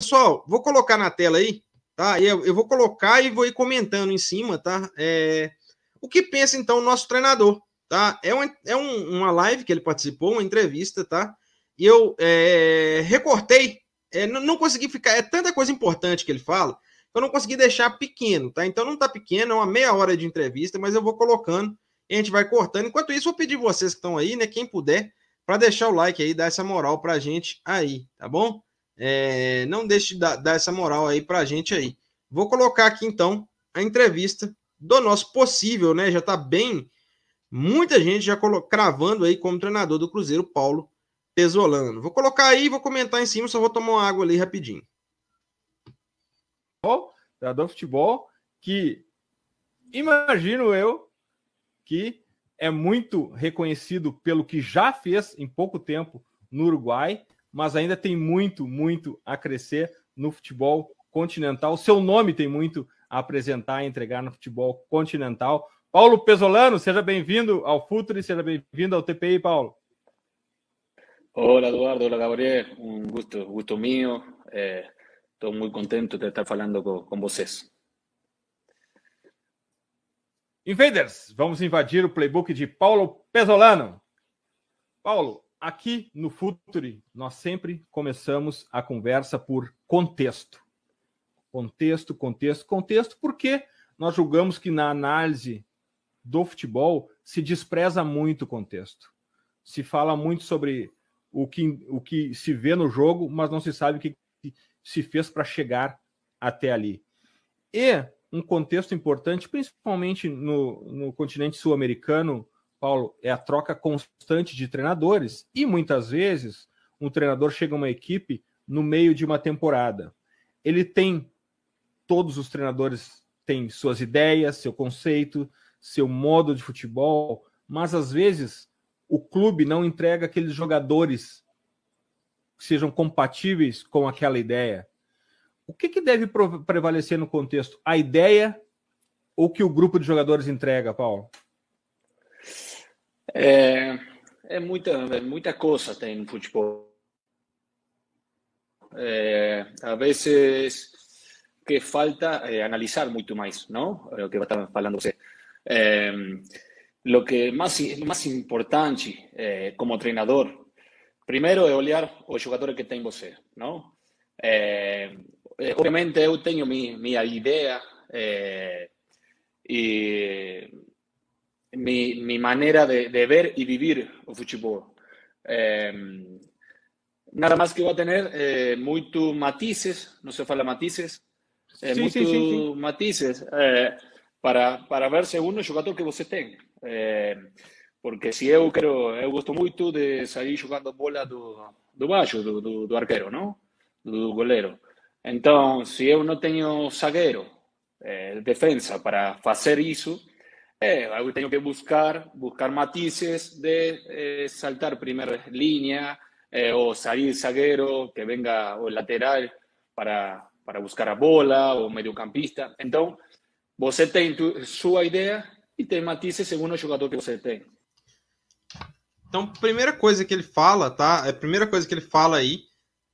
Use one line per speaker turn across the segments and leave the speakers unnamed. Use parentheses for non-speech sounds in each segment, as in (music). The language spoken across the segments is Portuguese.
Pessoal, vou colocar na tela aí, tá? Eu, eu, vou colocar e vou ir comentando em cima, tá? É, o que pensa então o nosso treinador, tá? É, uma, é um, uma live que ele participou, uma entrevista, tá? E eu é, recortei, é, não, não, consegui ficar, é tanta coisa importante que ele fala, eu não consegui deixar pequeno, tá? Então não tá pequeno, é uma meia hora de entrevista, mas eu vou colocando e a gente vai cortando. Enquanto isso, vou pedir vocês que estão aí, né? Quem puder, para deixar o like aí, dar essa moral pra gente aí, tá bom? É, não deixe de dar, dar essa moral aí para a gente aí. Vou colocar aqui então a entrevista do nosso possível, né? Já está bem. Muita gente já cravando aí como treinador do Cruzeiro, Paulo Pesolano. Vou colocar aí, vou comentar em cima, só vou tomar uma água ali rapidinho. Oh, treinador de futebol que
imagino eu que é muito reconhecido pelo que já fez em pouco tempo no Uruguai, mas ainda tem muito, muito a crescer no futebol continental. Seu nome tem muito a apresentar e entregar no futebol continental. Paulo Pesolano, seja bem-vindo ao Futre, seja bem-vindo ao TPI, Paulo.
Olá, Eduardo, Olá, Gabriel, Um gosto, gosto mío. Estou eh, estoy muito contente de estar falando com vocês.
Invaders, vamos invadir o playbook de Paulo Pesolano. Paulo, Aqui no Futuri, nós sempre começamos a conversa por contexto. Contexto, contexto, contexto, porque nós julgamos que na análise do futebol se despreza muito o contexto. Se fala muito sobre o que, o que se vê no jogo, mas não se sabe o que se fez para chegar até ali. E um contexto importante, principalmente no, no continente sul-americano, Paulo, é a troca constante de treinadores e muitas vezes um treinador chega a uma equipe no meio de uma temporada. Ele tem todos os treinadores têm suas ideias, seu conceito, seu modo de futebol, mas às vezes o clube não entrega aqueles jogadores que sejam compatíveis com aquela ideia. O que, que deve prevalecer no contexto? A ideia ou que o grupo de jogadores entrega, Paulo?
É, é muita, é muita coisa tem no futebol. É, às vezes que falta é, eh, analisar muito mais, não? É eh, o que eu estava falando você. É, eh, o que mais mais importante é, como treinador, primeiro é olhar o jogador que tem você, não? obviamente eu tenho minha, minha ideia e mi, mi manera de, de, ver y vivir el fútbol. Em, nada más que va a tener eh, muchos matices, no se fala matices, eh, muchos matices eh, para, para ver según el jugador que usted eh, tenga porque si eu creo, eu gosto mucho de salir jugando bola do, do baixo, do, do, do arqueiro, não? Do goleiro. Então, se eu não tenho defensa para hacer eso É, eu tenho que buscar, buscar matizes de eh, saltar primeira linha eh, ou sair zagueiro que venga o lateral para, para buscar a bola ou o campista Então, você tem tu, sua ideia e tem matizes segundo o jogador que você tem. Então, primeira
coisa que ele fala, tá? A é, primeira coisa que ele fala aí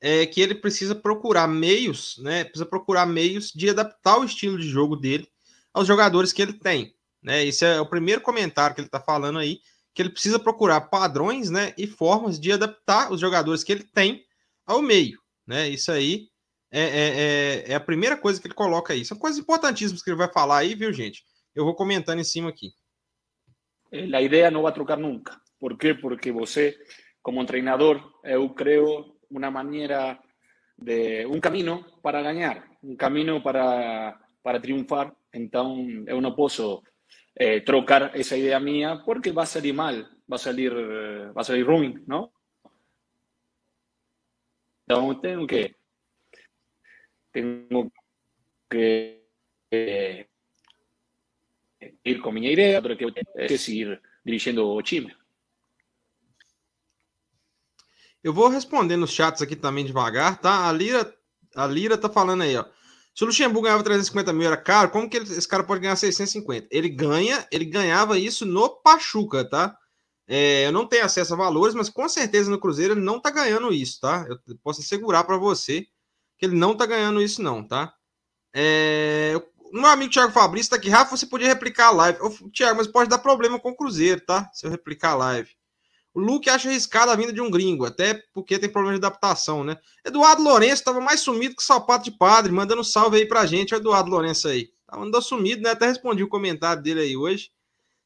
é que ele precisa procurar meios, né? Precisa procurar meios de adaptar o estilo de jogo dele aos jogadores que ele tem. Né? Esse é o primeiro comentário que ele está falando aí, que ele precisa procurar padrões né, e formas de adaptar os jogadores que ele tem ao meio. Né? Isso aí é, é, é, é a primeira coisa que ele coloca aí. São coisas importantíssimas que ele vai falar aí, viu, gente? Eu vou comentando em cima aqui.
É, a ideia não vai trocar nunca. Por quê? Porque você, como treinador, eu creio uma maneira de um caminho para ganhar, um caminho para para triunfar. Então, eu não posso eh, trocar esa idea mía porque va a salir mal, va a salir, eh, va a salir ruin, ¿no? Entonces tengo que, tengo que eh, ir con mi idea, pero que, que seguir dirigindo o time.
Eu vou respondendo os chats aqui também devagar, tá? A Lira, a Lira tá falando aí, ó. Se o Luxemburgo ganhava 350 mil, era caro, como que ele, esse cara pode ganhar 650? Ele ganha, ele ganhava isso no Pachuca, tá? É, eu não tenho acesso a valores, mas com certeza no Cruzeiro ele não tá ganhando isso, tá? Eu posso assegurar para você que ele não tá ganhando isso, não, tá? É, meu amigo Thiago Fabrício tá aqui, Rafa, você podia replicar a live. Ô, Thiago, mas pode dar problema com o Cruzeiro, tá? Se eu replicar a live. O Luke acha arriscado a vinda de um gringo, até porque tem problema de adaptação, né? Eduardo Lourenço estava mais sumido que sapato de padre, mandando um salve aí pra gente, o Eduardo Lourenço aí. Tava tá andando sumido, né? Até respondi o comentário dele aí hoje.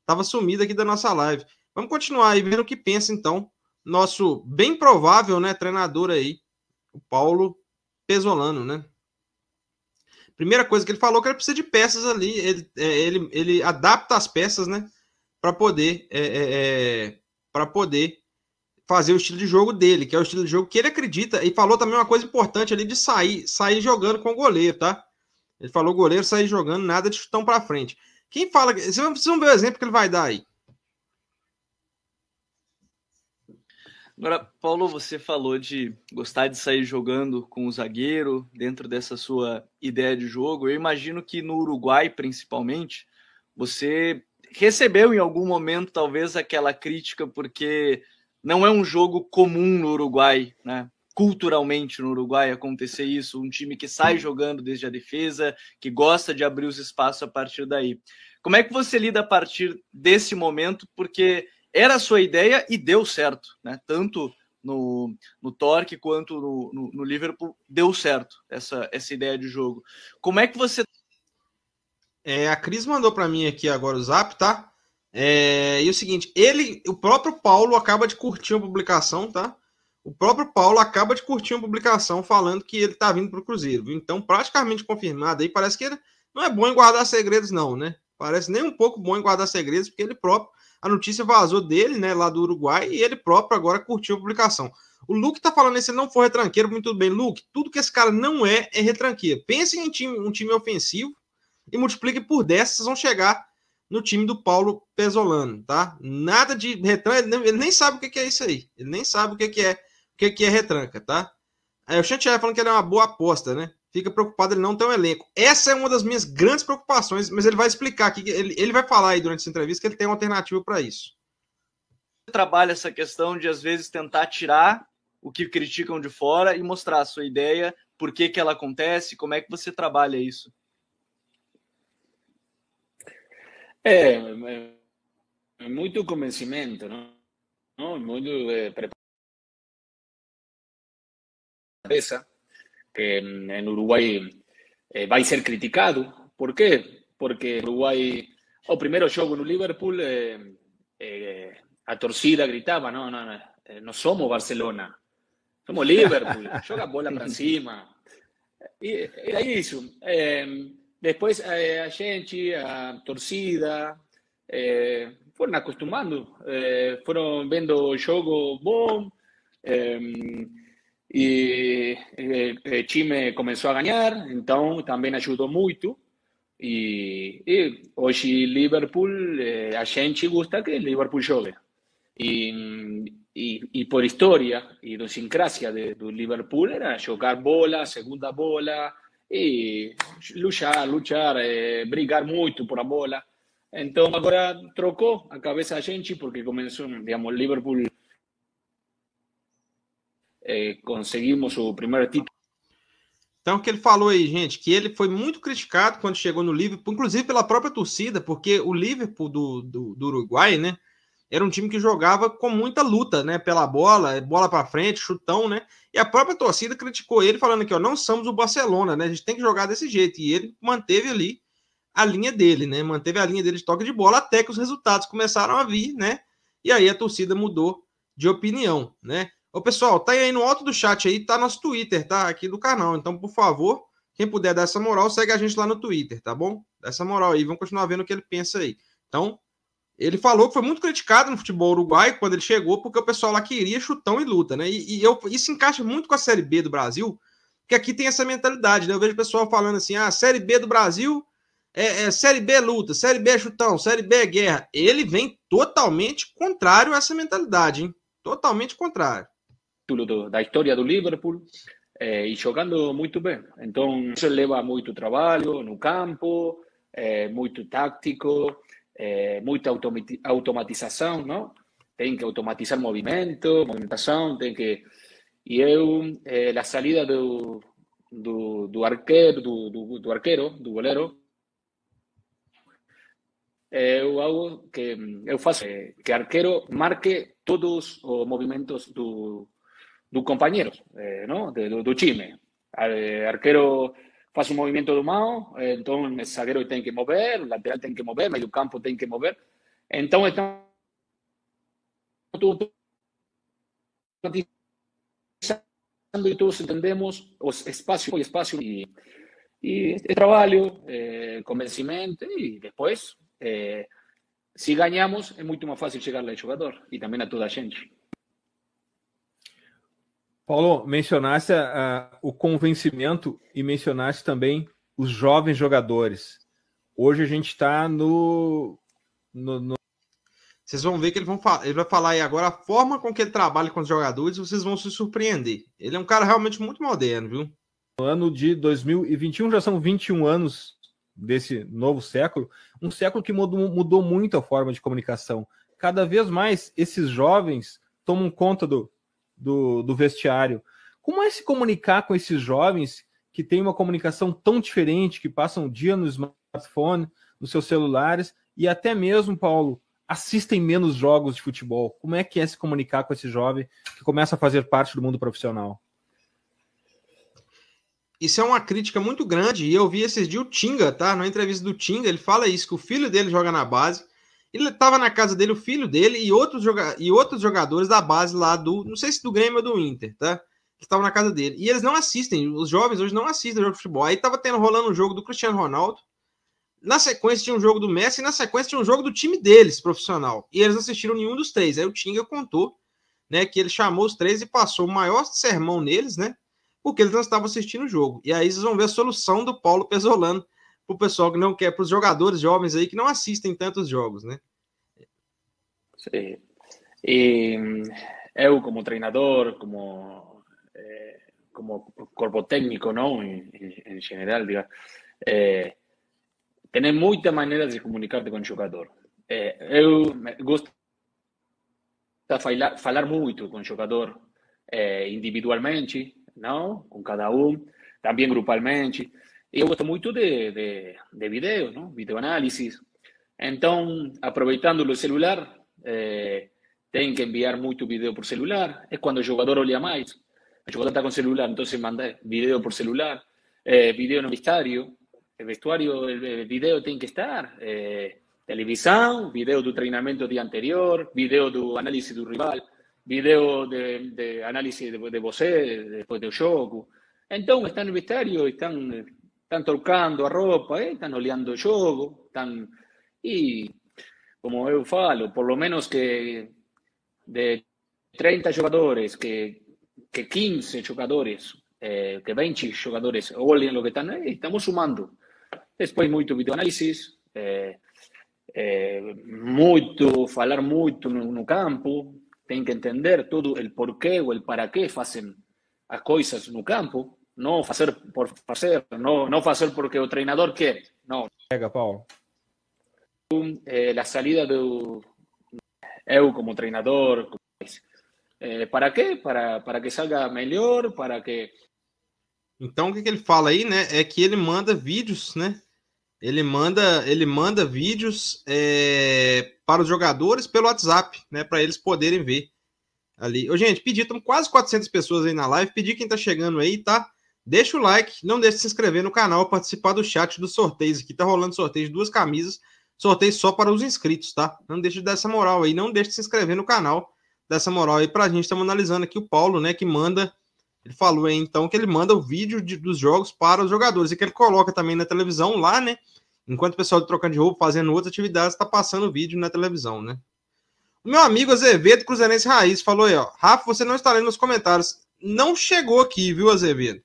Tava sumido aqui da nossa live. Vamos continuar aí, vendo o que pensa, então, nosso bem provável, né, treinador aí, o Paulo Pesolano, né? Primeira coisa que ele falou é que ele precisa de peças ali, ele, é, ele, ele adapta as peças, né? Para poder é, é, é para poder fazer o estilo de jogo dele, que é o estilo de jogo que ele acredita. E falou também uma coisa importante ali de sair, sair jogando com o goleiro, tá? Ele falou goleiro sair jogando, nada de chutão para frente. Quem fala. Vocês precisam ver o exemplo que ele vai dar aí.
Agora, Paulo, você falou de gostar de sair jogando com o zagueiro dentro dessa sua ideia de jogo. Eu imagino que no Uruguai, principalmente, você recebeu em algum momento talvez aquela crítica porque não é um jogo comum no Uruguai, né? Culturalmente no Uruguai acontecer isso, um time que sai jogando desde a defesa, que gosta de abrir os espaços a partir daí. Como é que você lida a partir desse momento? Porque era a sua ideia e deu certo, né? Tanto no, no Torque quanto no, no, no Liverpool, deu certo essa, essa ideia de jogo. Como é que você é, a Cris mandou para mim aqui
agora o zap, tá? É, e o seguinte, ele, o próprio Paulo acaba de curtir uma publicação, tá? O próprio Paulo acaba de curtir uma publicação falando que ele tá vindo pro Cruzeiro, viu? Então, praticamente confirmado aí, parece que ele não é bom em guardar segredos, não, né? Parece nem um pouco bom em guardar segredos, porque ele próprio, a notícia vazou dele, né, lá do Uruguai, e ele próprio agora curtiu a publicação. O Luke tá falando se ele não for retranqueiro, muito bem, Luke, tudo que esse cara não é, é retranqueiro. Pense em time, um time ofensivo, e multiplique por 10, vocês vão chegar no time do Paulo Pesolano, tá? Nada de retranca, ele nem sabe o que é isso aí. Ele nem sabe o que é, o que é retranca, tá? Aí é, o Chantier falando que ele é uma boa aposta, né? Fica preocupado ele não ter um elenco. Essa é uma das minhas grandes preocupações, mas ele vai explicar aqui, ele, ele vai falar aí durante essa entrevista que ele tem uma alternativa para isso.
Trabalha essa questão de às vezes tentar tirar o que criticam de fora e mostrar a sua ideia, por que, que ela acontece, como é que você trabalha isso. Es eh, eh, muy convencimiento, ¿no? ¿no? ¿No? Muy tu la eh, que en
Uruguay va a ser criticado. Por qué? Porque Uruguay o oh, primero yo en Liverpool, a torcida gritaba, no, no, no, no somos Barcelona, somos Liverpool, joga (laughs) la bola para encima. Y ahí hizo. Eh, Depois eh, a gente, a torcida, eh, foram acostumando, eh, foram vendo jogo bom, e o time começou a ganhar, então também ajudou muito. E, e hoje Liverpool, a gente gosta que Liverpool jogue. E, e, e por história e idiosincrasia do Liverpool era jogar bola, segunda bola, e lutar, lutar, é, eh, brigar muito por a bola. Então agora trocou a cabeça a gente porque começou, digamos, Liverpool é, conseguimos o primeiro título. Então, o que ele
falou aí, gente, que ele foi muito criticado quando chegou no Liverpool, inclusive pela própria torcida, porque o Liverpool do, do, do Uruguai, né, era um time que jogava com muita luta, né, pela bola, bola para frente, chutão, né? E a própria torcida criticou ele falando que ó, não somos o Barcelona, né? A gente tem que jogar desse jeito. E ele manteve ali a linha dele, né? Manteve a linha dele de toque de bola até que os resultados começaram a vir, né? E aí a torcida mudou de opinião, né? Ô pessoal, tá aí no alto do chat aí, tá nosso Twitter, tá? Aqui do canal. Então, por favor, quem puder dar essa moral, segue a gente lá no Twitter, tá bom? Dá essa moral aí, vamos continuar vendo o que ele pensa aí. Então, ele falou que foi muito criticado no futebol uruguai quando ele chegou, porque o pessoal lá queria chutão e luta, né? E, e eu, isso encaixa muito com a Série B do Brasil, que aqui tem essa mentalidade, né? Eu vejo o pessoal falando assim: ah, Série B do Brasil é, é Série B é luta, Série B é chutão, Série B é guerra. Ele vem totalmente contrário a essa mentalidade, hein? Totalmente
contrário. Tudo da história do Liverpool. É, e jogando muito bem. Então, isso leva muito trabalho no campo, é, muito tático, eh, automatización, no, tienen que automatizar movimiento movimentación, tienen que... y eh, la eh, salida del do, do, do arquero, que do, do que el que arquero marque todos los movimientos de du compañeros eh, ¿no? Eh, arquero pasa un movimiento de humano, eh, entonces el zaguero tiene que mover, el lateral tiene que mover, medio campo tiene que mover. Entonces estamos y todos entendemos el espacio y espacio y, este trabajo, eh, convencimiento y después, eh, si ganamos, es mucho más fácil llegarle al jugador y también a toda la gente.
Paulo, mencionasse uh, o convencimento e mencionasse também os jovens jogadores. Hoje a gente está no,
no, no, Vocês vão ver que ele, vão, ele vai falar aí agora a forma com que ele trabalha com os jogadores, vocês vão se surpreender. Ele é um cara realmente muito moderno, viu? No ano de
2021, já são 21 anos desse novo século, um século que mudou, mudou muito a forma de comunicação. Cada vez mais esses jovens tomam conta do, do, do vestiário. Como é se comunicar com esses jovens que têm uma comunicação tão diferente, que passam o dia no smartphone, nos seus celulares e até mesmo, Paulo, assistem menos jogos de futebol? Como é que é se comunicar com esse jovem que começa a fazer parte do mundo profissional?
Isso é uma crítica muito grande. E eu vi esses dias o Tinga, tá? Na entrevista do Tinga, ele fala isso: que o filho dele joga na base, ele estava na casa dele, o filho dele e outros, joga e outros jogadores da base lá do. Não sei se do Grêmio ou do Inter, tá? Que estavam na casa dele. E eles não assistem, os jovens hoje não assistem jogo de futebol. Aí estava tendo rolando um jogo do Cristiano Ronaldo. Na sequência tinha um jogo do Messi, e na sequência tinha um jogo do time deles, profissional. E eles não assistiram nenhum dos três. Aí o Tinga contou, né, que ele chamou os três e passou o maior sermão neles, né? Porque eles não estavam assistindo o jogo. E aí vocês vão ver a solução do Paulo Pesolano para o pessoal que não quer, para os jogadores jovens aí que não assistem tantos jogos, né?
Sí. e eh, eu como treinador, como, eh, como corpo técnico, não em em geral diga, eh, tenés muchas de comunicar com o jogador. Eh, eu gosto de falar, falar com o jogador eh, individualmente, não com cada um também grupalmente. y yo mucho mucho de, de, de vídeo, Entonces, aprovechando Entonces celular, eh, que enviar mucho video por celular. Es cuando el jugador olía más. El jugador está con celular, entonces manda video por celular. Eh, en vestuario. vestuario, el vestuario, el video tiene que estar. Eh, video vídeo tu entrenamiento día anterior, video de análisis tu rival, video de, de vos de, de tu depois Entonces están en está vestuario, están tocando a ropa, eh, están oleando el están... Y como eu falo, por lo menos que de 30 jugadores, que 15 jugadores, eh, que 20 jugadores, olham lo que están eh, estamos sumando. Después, mucho videoanálisis, eh, eh, mucho falar muito no, no, campo, Tienen que entender todo el porqué o o para qué hacen las cosas en no campo. não fazer por fazer, não, não fazer porque o treinador quer, não. Pega, Paulo. É, a saída do eu como treinador, é, para quê? Para, para que salga melhor, para que...
Então, o que, que ele fala aí, né, é que ele manda vídeos, né, ele manda, ele manda vídeos é, para os jogadores pelo WhatsApp, né, para eles poderem ver ali. Ô, gente, pedi, estamos quase 400 pessoas aí na live. Pedi quem está chegando aí, tá? Deixa o like, não deixe de se inscrever no canal, participar do chat dos sorteios aqui. Tá rolando sorteio de duas camisas, sorteio só para os inscritos, tá? Não deixe de dar essa moral aí, não deixe de se inscrever no canal, dessa moral aí pra gente. Estamos analisando aqui o Paulo, né, que manda ele falou aí, então, que ele manda o vídeo de, dos jogos para os jogadores e que ele coloca também na televisão lá, né? Enquanto o pessoal tá trocando de roupa, fazendo outras atividades, está passando o vídeo na televisão, né? O meu amigo Azevedo Cruzeirense Raiz falou aí, ó. Rafa, você não está lendo nos comentários. Não chegou aqui, viu, Azevedo?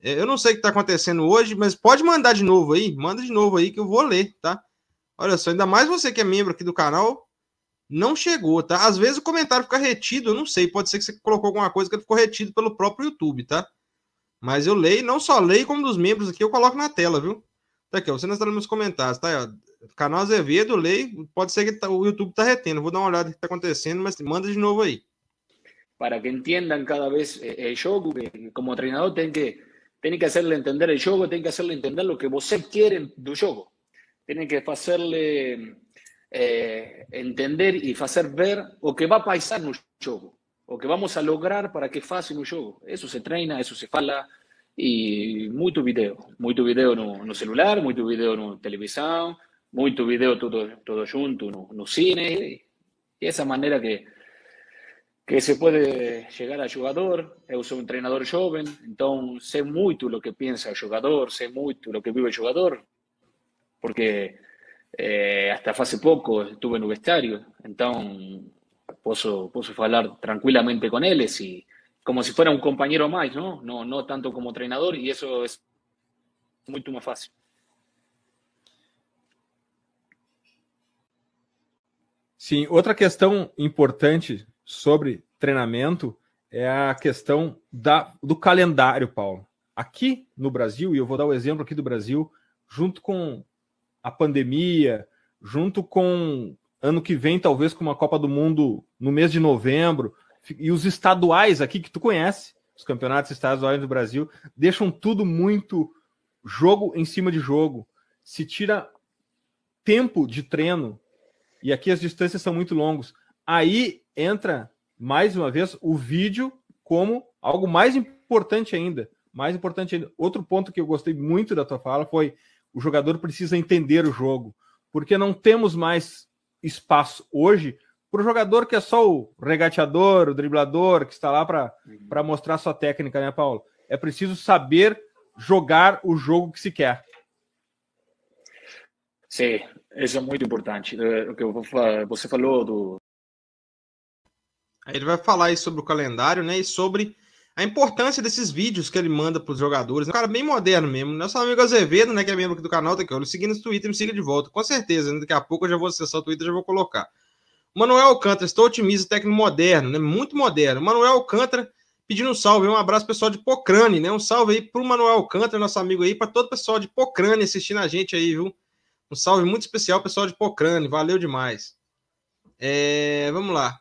É, eu não sei o que está acontecendo hoje, mas pode mandar de novo aí. Manda de novo aí que eu vou ler, tá? Olha só, ainda mais você que é membro aqui do canal, não chegou, tá? Às vezes o comentário fica retido, eu não sei. Pode ser que você colocou alguma coisa que ficou retido pelo próprio YouTube, tá? Mas eu leio, não só leio, como dos membros aqui eu coloco na tela, viu? Tá aqui, ó, você não está nos meus comentários, tá? canal Azevedo, leio. Pode ser que tá, o YouTube está retendo. Vou dar uma olhada no que está acontecendo, mas manda de novo aí.
Para que entendam cada vez eh, eh, o jogo, como treinador tem que Tienen que hacerle entender el juego, tiene que hacerle entender lo que vos quieren del juego. Tienen que hacerle eh, entender y hacer ver lo que va a pasar en el juego, o que vamos a lograr para que pase en el juego. Eso se treina, eso se fala y mucho video. Mucho video en no celular, mucho video en no televisión, mucho video todo, todo junto en no cine. Y esa manera que que se puede llegar al jugador. Yo soy un entrenador joven, sé sé mucho lo que piensa el jugador, sé mucho lo que vive el jugador, porque eh, hasta hace poco estuve en vestuario, entonces puedo puedo falar tranquilamente con él, y como si fuera un compañero más, no no no tanto como entrenador, y eso es mucho más fácil.
Sí, otra cuestión importante sobre treinamento é a questão da, do calendário, Paulo. Aqui no Brasil, e eu vou dar o um exemplo aqui do Brasil, junto com a pandemia, junto com ano que vem, talvez com uma Copa do Mundo no mês de novembro, e os estaduais aqui que tu conhece, os campeonatos estaduais do Brasil, deixam tudo muito jogo em cima de jogo. Se tira tempo de treino, e aqui as distâncias são muito longas. Aí entra mais uma vez o vídeo como algo mais importante ainda. Mais importante ainda. Outro ponto que eu gostei muito da tua fala foi o jogador precisa entender o jogo, porque não temos mais espaço hoje para o jogador que é só o regateador, o driblador, que está lá para uhum. mostrar sua técnica, né, Paulo? É preciso saber jogar o jogo que se quer.
Sim, isso é muito importante. Eh, o que você falou do, Aí ele vai falar aí sobre
o calendário, né? E sobre a importância desses vídeos que ele manda para os jogadores. Né? Um cara bem moderno mesmo. Nosso né? amigo Azevedo, né? Que é membro aqui do canal, tá aqui, Olha, seguindo no Twitter, me siga de volta. Com certeza, né, daqui a pouco eu já vou acessar o Twitter e já vou colocar. Manuel Alcântara, estou otimista, técnico moderno, né? Muito moderno. Manuel Alcântara pedindo um salve, um abraço pessoal de Pocrane, né? Um salve aí pro Manuel Alcântara, nosso amigo aí, para todo o pessoal de Pocrane assistindo a gente aí, viu? Um salve muito especial, pessoal de Pocrane, valeu demais. É, vamos lá.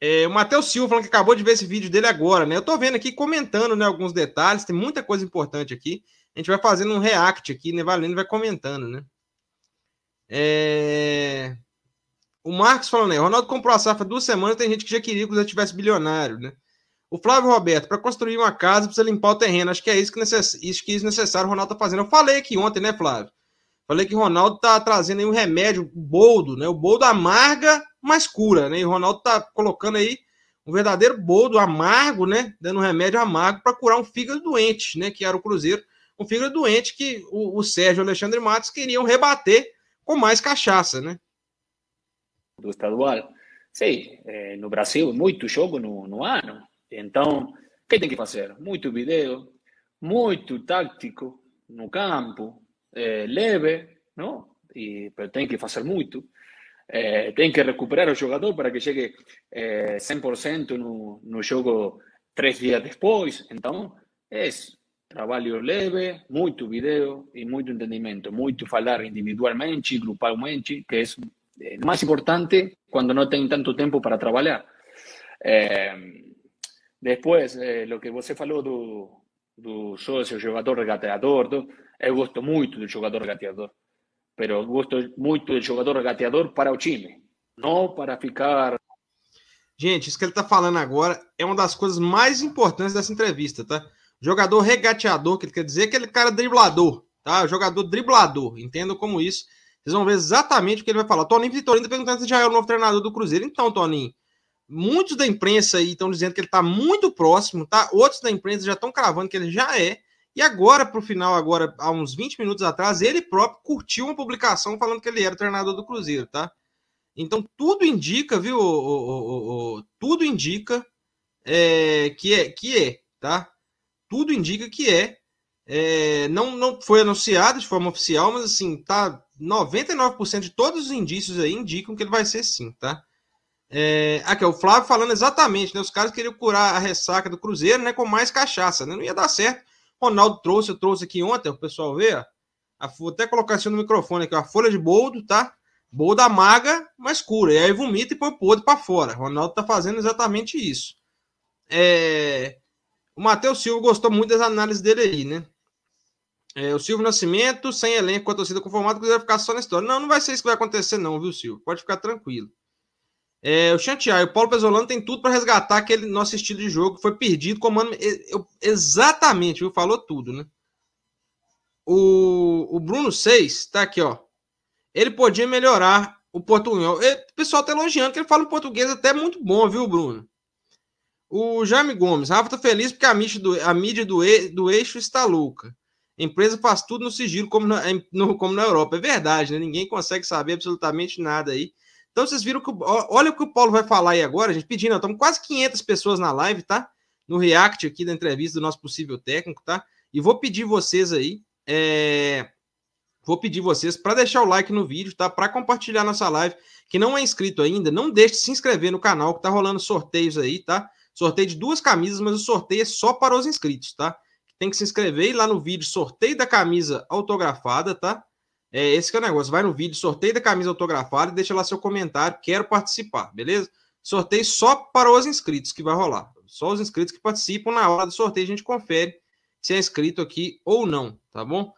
É, o Matheus Silva falando que acabou de ver esse vídeo dele agora, né? Eu tô vendo aqui, comentando né, alguns detalhes, tem muita coisa importante aqui. A gente vai fazendo um react aqui, né? Valendo vai comentando, né? É... O Marcos falando aí, Ronaldo comprou a safra duas semanas, tem gente que já queria que já tivesse bilionário, né? O Flávio Roberto, para construir uma casa, precisa limpar o terreno. Acho que é isso que, necess... isso que é necessário o Ronaldo tá fazendo. Eu falei aqui ontem, né, Flávio? Falei que o Ronaldo tá trazendo aí um remédio, o boldo, né? O boldo amarga mas cura, né? E o Ronaldo tá colocando aí um verdadeiro boldo amargo, né? Dando um remédio amargo para curar um fígado doente, né? Que era o Cruzeiro, um fígado doente que o, o Sérgio Alexandre Matos queriam rebater com mais cachaça, né?
Do estadual. Sim, é, no Brasil, muito jogo no, no ano. Então, o que tem que fazer? Muito vídeo, muito tático no campo, é, leve, não? E, mas tem que fazer muito. Eh, tem que recuperar o jogador para que chegue é, 100% no, no jogo três dias depois. Então, é trabalho leve, muito vídeo e muito entendimento, muito falar individualmente, grupalmente, que é eh, mais importante quando não tem tanto tempo para trabalhar. Eh, depois, o que você falou do, do sócio, jogador regateador, do, eu gosto muito do jogador regateador pero gosto muito do jogador regateador para o time, não para ficar. Gente, isso que ele está falando agora
é uma das coisas mais importantes dessa entrevista, tá? Jogador regateador, que ele quer dizer aquele é cara driblador, tá? Jogador driblador, entendo como isso. Vocês vão ver exatamente o que ele vai falar. Toninho Vitorino está perguntando se já é o novo treinador do Cruzeiro. Então, Toninho, muitos da imprensa aí estão dizendo que ele está muito próximo, tá? Outros da imprensa já estão cravando que ele já é. E agora, para o final, agora, há uns 20 minutos atrás, ele próprio curtiu uma publicação falando que ele era o treinador do Cruzeiro, tá? Então tudo indica, viu, o, o, o, tudo indica é, que é, que é, tá? Tudo indica que é. é. não, não foi anunciado de forma oficial, mas assim, tá 99% de todos os indícios aí indicam que ele vai ser sim, tá? É, aqui, o Flávio falando exatamente, né? Os caras queriam curar a ressaca do Cruzeiro, né? Com mais cachaça, né? Não ia dar certo. Ronaldo trouxe, eu trouxe aqui ontem, o pessoal vê, ó, vou até colocar assim no microfone aqui, a folha de boldo, tá? Boldo amaga, mas cura. E aí vomita e põe o podre para fora. Ronaldo tá fazendo exatamente isso. É... O Matheus Silva gostou muito das análises dele aí, né? É, o Silvio Nascimento, sem elenco, com a torcida conformada, que ficar só na história. Não, não vai ser isso que vai acontecer, não, viu, Silvio? Pode ficar tranquilo. É, o Chantiar, o Paulo Pesolano tem tudo para resgatar aquele nosso estilo de jogo que foi perdido, comando. Eu, exatamente, viu? Falou tudo, né? O, o Bruno 6 tá aqui, ó. Ele podia melhorar o português. o pessoal tá elogiando que ele fala um português até muito bom, viu, Bruno? O Jaime Gomes, Rafa tá feliz porque a mídia do, a mídia do, e, do eixo está louca. A empresa faz tudo no sigilo, como na, no, como na Europa. É verdade, né? Ninguém consegue saber absolutamente nada aí. Então vocês viram que. Olha o que o Paulo vai falar aí agora, a gente pedindo, estamos quase 500 pessoas na live, tá? No react aqui da entrevista do nosso possível técnico, tá? E vou pedir vocês aí. É... Vou pedir vocês para deixar o like no vídeo, tá? Para compartilhar nossa live. Que não é inscrito ainda, não deixe de se inscrever no canal, que tá rolando sorteios aí, tá? Sorteio de duas camisas, mas o sorteio é só para os inscritos, tá? Tem que se inscrever lá no vídeo, sorteio da camisa autografada, tá? É, esse que é o negócio. Vai no vídeo, sorteio da camisa autografada e deixa lá seu comentário. Quero participar, beleza? Sorteio só para os inscritos que vai rolar. Só os inscritos que participam na hora do sorteio, a gente confere se é inscrito aqui ou não, tá bom?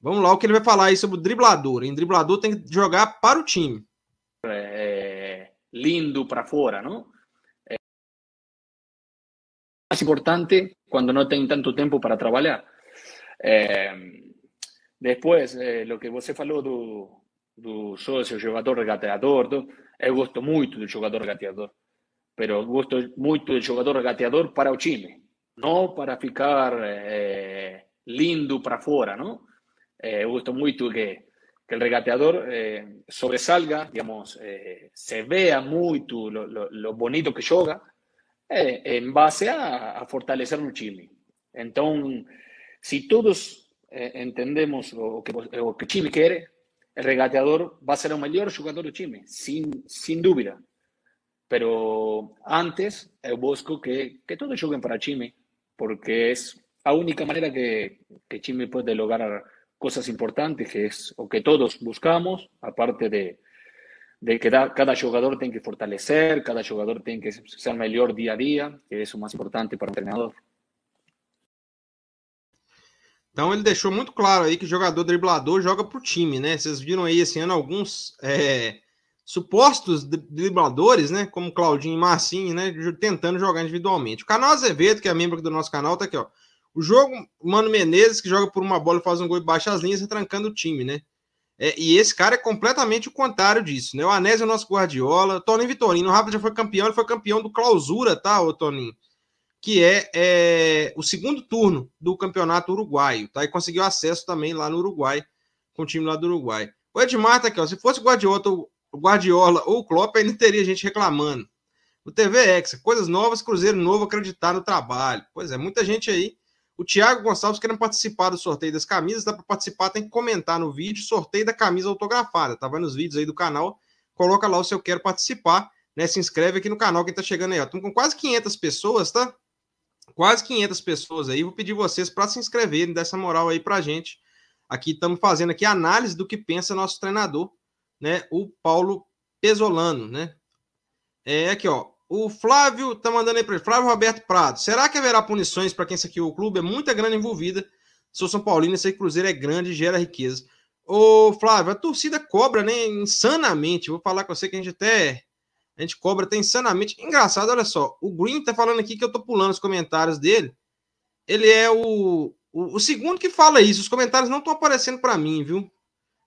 Vamos lá, o que ele vai falar aí sobre o driblador. Em driblador tem que jogar para o time.
É, é lindo para fora, não? É mais importante quando não tem tanto tempo para trabalhar. É, Después, eh, lo que usted habló del socio jugador jugador regateador, yo gusto mucho del jugador jogador regateador, pero gusto mucho el jugador regateador para el time, no para ficar eh, lindo para afuera, ¿no? Eh, eu mucho que, que regateador eh, sobresalga, digamos, se vea muy lo, lo, bonito que joga, en base a, fortalecer un chile. Entonces, si todos eh, entendemos o que, que Chime quiere el regateador va a ser el mejor jugador de Chime, sin, sin duda Pero antes, busco que, que todos jueguen para Chime, porque es la única manera que, Chime puede lograr cosas importantes, que es o que todos buscamos, aparte de, de que cada jugador tiene que fortalecer, cada jugador tiene que ser mejor día a día, que es lo más importante para el entrenador.
Então ele deixou muito claro aí que jogador driblador joga para o time, né? Vocês viram aí esse ano alguns é, supostos dribladores, né? Como Claudinho e Marcinho, né? Tentando jogar individualmente. O canal Azevedo, que é membro do nosso canal, tá aqui, ó. O jogo, Mano Menezes, que joga por uma bola e faz um gol e baixa as linhas, trancando o time, né? É, e esse cara é completamente o contrário disso, né? O Anésio é o nosso guardiola. Toninho Vitorino, o Rafa já foi campeão, ele foi campeão do clausura, tá, ô Toninho? que é, é, o segundo turno do campeonato uruguaio, tá? E conseguiu acesso também lá no Uruguai, com o time lá do Uruguai. O Edmar tá aqui, ó. Se fosse o Guardiola, Guardiola ou o Klopp, ainda teria gente reclamando. O TV Exa, coisas novas, Cruzeiro novo, acreditar no trabalho. Pois é, muita gente aí. O Thiago Gonçalves querendo participar do sorteio das camisas, dá para participar, tem que comentar no vídeo, sorteio da camisa autografada, tá? Vai nos vídeos aí do canal, coloca lá o seu quero participar, né? Se inscreve aqui no canal, quem tá chegando aí, ó. Estamos com quase 500 pessoas, tá? quase 500 pessoas aí. Vou pedir vocês para se inscreverem, dessa moral aí para gente. Aqui estamos fazendo aqui análise do que pensa nosso treinador, né? O Paulo Pesolano, né? É aqui, ó. O Flávio tá mandando aí para ele. Flávio Roberto Prado. Será que haverá punições para quem se o clube? É muita grana envolvida. Sou São Paulino, sei que Cruzeiro é grande e gera riqueza. Ô, Flávio, a torcida cobra, né? Insanamente. Vou falar com você que a gente até a gente cobra até insanamente. Engraçado, olha só. O Green tá falando aqui que eu tô pulando os comentários dele. Ele é o, o, o segundo que fala isso. Os comentários não estão aparecendo para mim, viu?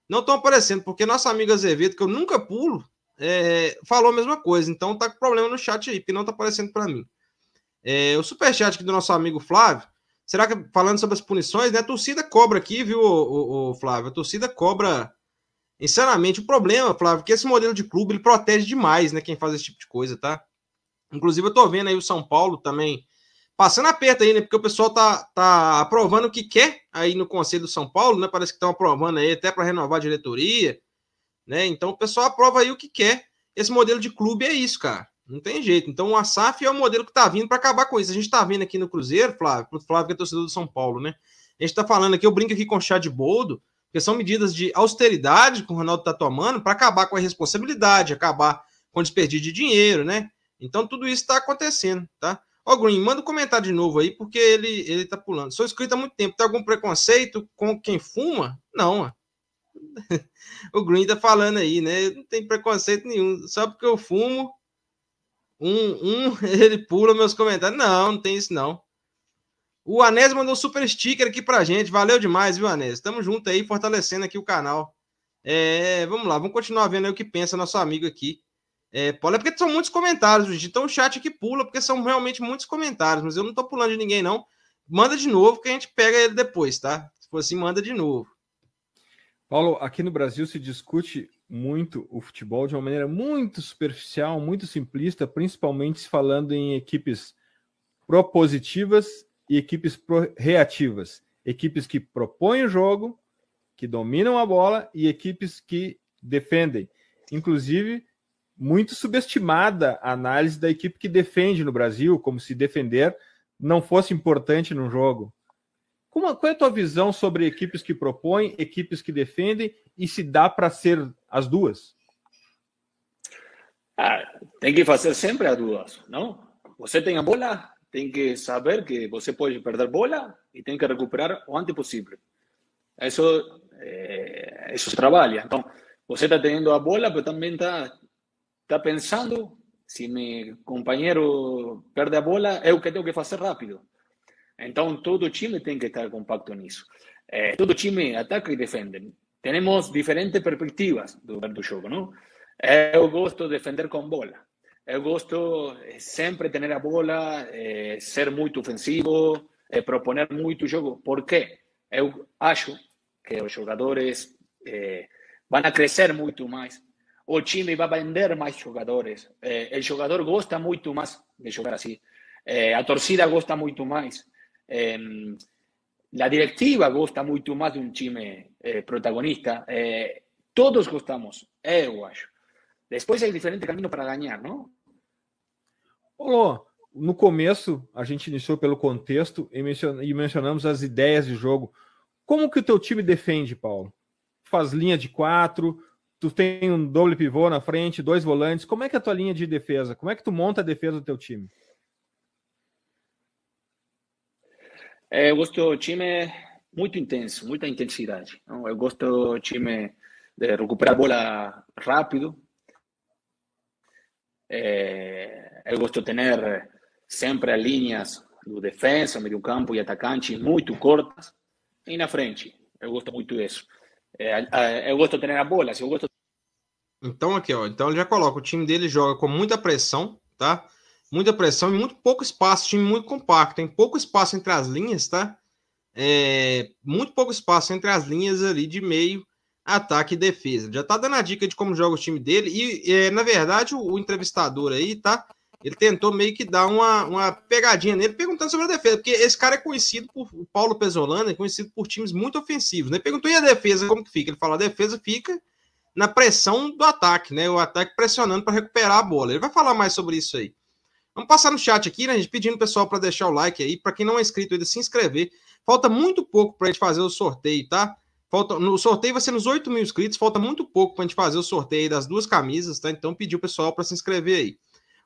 Não estão aparecendo, porque nossa amiga Azevedo, que eu nunca pulo, é, falou a mesma coisa. Então tá com problema no chat aí, porque não tá aparecendo para mim. É, o superchat aqui do nosso amigo Flávio. Será que falando sobre as punições, né? A torcida cobra aqui, viu, o, o, o Flávio? A torcida cobra sinceramente, o problema, Flávio, é que esse modelo de clube ele protege demais, né? Quem faz esse tipo de coisa, tá? Inclusive, eu tô vendo aí o São Paulo também passando aperto aí, né? Porque o pessoal tá, tá aprovando o que quer aí no Conselho do São Paulo, né? Parece que estão aprovando aí até para renovar a diretoria, né? Então o pessoal aprova aí o que quer. Esse modelo de clube é isso, cara. Não tem jeito. Então a SAF é o modelo que tá vindo para acabar com isso. A gente tá vendo aqui no Cruzeiro, Flávio, Flávio que é torcedor do São Paulo, né? A gente tá falando aqui, eu brinco aqui com o Chá de Boldo porque são medidas de austeridade que o Ronaldo está tomando para acabar com a responsabilidade, acabar com o desperdício de dinheiro, né? Então tudo isso está acontecendo, tá? Ó, Green, manda um comentário de novo aí, porque ele, ele tá pulando. Sou inscrito há muito tempo. Tem algum preconceito com quem fuma? Não, ó. (laughs) o Green tá falando aí, né? Não tem preconceito nenhum. Só porque eu fumo, um, um (laughs) ele pula meus comentários. Não, não tem isso não. O Anés mandou super sticker aqui pra gente. Valeu demais, viu, Anés? Tamo junto aí, fortalecendo aqui o canal. É, vamos lá, vamos continuar vendo o que pensa nosso amigo aqui. É, Paulo, é porque são muitos comentários, gente. Então o chat aqui pula, porque são realmente muitos comentários. Mas eu não tô pulando de ninguém, não. Manda de novo, que a gente pega ele depois, tá? Se for assim, manda de novo. Paulo, aqui no Brasil se discute muito o
futebol de uma maneira muito superficial, muito simplista, principalmente falando em equipes propositivas e equipes reativas. Equipes que propõem o jogo, que dominam a bola e equipes que defendem. Inclusive, muito subestimada a análise da equipe que defende no Brasil, como se defender não fosse importante no jogo. Como, qual é a tua visão sobre equipes que propõem, equipes que defendem e se dá para ser as duas?
Ah, tem que fazer sempre as duas, não? Você tem a bola, tem que saber que você pode perder bola e tem que recuperar o antes possível. Isso, é, eh, isso trabalha. Então, você está tendo a bola, mas também está tá pensando se meu companheiro perde a bola, eu que tenho que fazer rápido. Então, todo time tem que estar compacto nisso. É, eh, todo time ataca e defende. Temos diferentes perspectivas do, do jogo, não? Eu eh, gosto de defender com bola. Eu gosto siempre tener a bola, eh, ser muy ofensivo, eh, proponer tu juego. Por qué? Eu acho que los jugadores eh, van a a mucho más, el O va a vender más jugadores, eh, el jugador gosta mucho más de jugar así, a torcida gosta mucho más, em, la directiva gusta mucho más de un chime protagonista. todos gustamos, yo Después hay diferente camino para ganar, ¿no?
Olô, no começo a gente iniciou pelo contexto e, mencion e mencionamos as ideias de jogo. Como que o teu time defende, Paulo? Faz linha de quatro, tu tem um doble pivô na frente, dois volantes. Como é que é a tua linha de defesa? Como é que tu monta a defesa do teu time?
É, eu gosto do time muito intenso, muita intensidade. Então, eu gosto do time de recuperar a bola rápido, eu eh, gosto de ter sempre as linhas do defesa, meio campo e atacante muito cortas e na frente. Eu gosto muito disso. É, eu eh, gosto de ter a bola. Eu gosto... Então
aqui, ó. Então ele já coloca, o time dele joga com muita pressão, tá? Muita pressão e muito pouco espaço, time muito compacto, tem pouco espaço entre as linhas, tá? É, muito pouco espaço entre as linhas ali de meio ataque e defesa. Já tá dando a dica de como joga o time dele. E, é, na verdade, o, o, entrevistador aí, tá? Ele tentou meio que dar uma, uma pegadinha nele, perguntando sobre a defesa, porque esse cara é conhecido por o Paulo Pesolano, é conhecido por times muito ofensivos, né? Perguntou, e a defesa, como que fica? Ele fala, a defesa fica na pressão do ataque, né? O ataque pressionando para recuperar a bola. Ele vai falar mais sobre isso aí. Vamos passar no chat aqui, né, gente? Pedindo o pessoal para deixar o like aí, para quem não é inscrito ainda se inscrever. Falta muito pouco para a gente fazer o sorteio, tá? Falta, no sorteio vai ser nos 8 mil inscritos, falta muito pouco para a gente fazer o sorteio das duas camisas, tá? Então pediu o pessoal para se inscrever aí.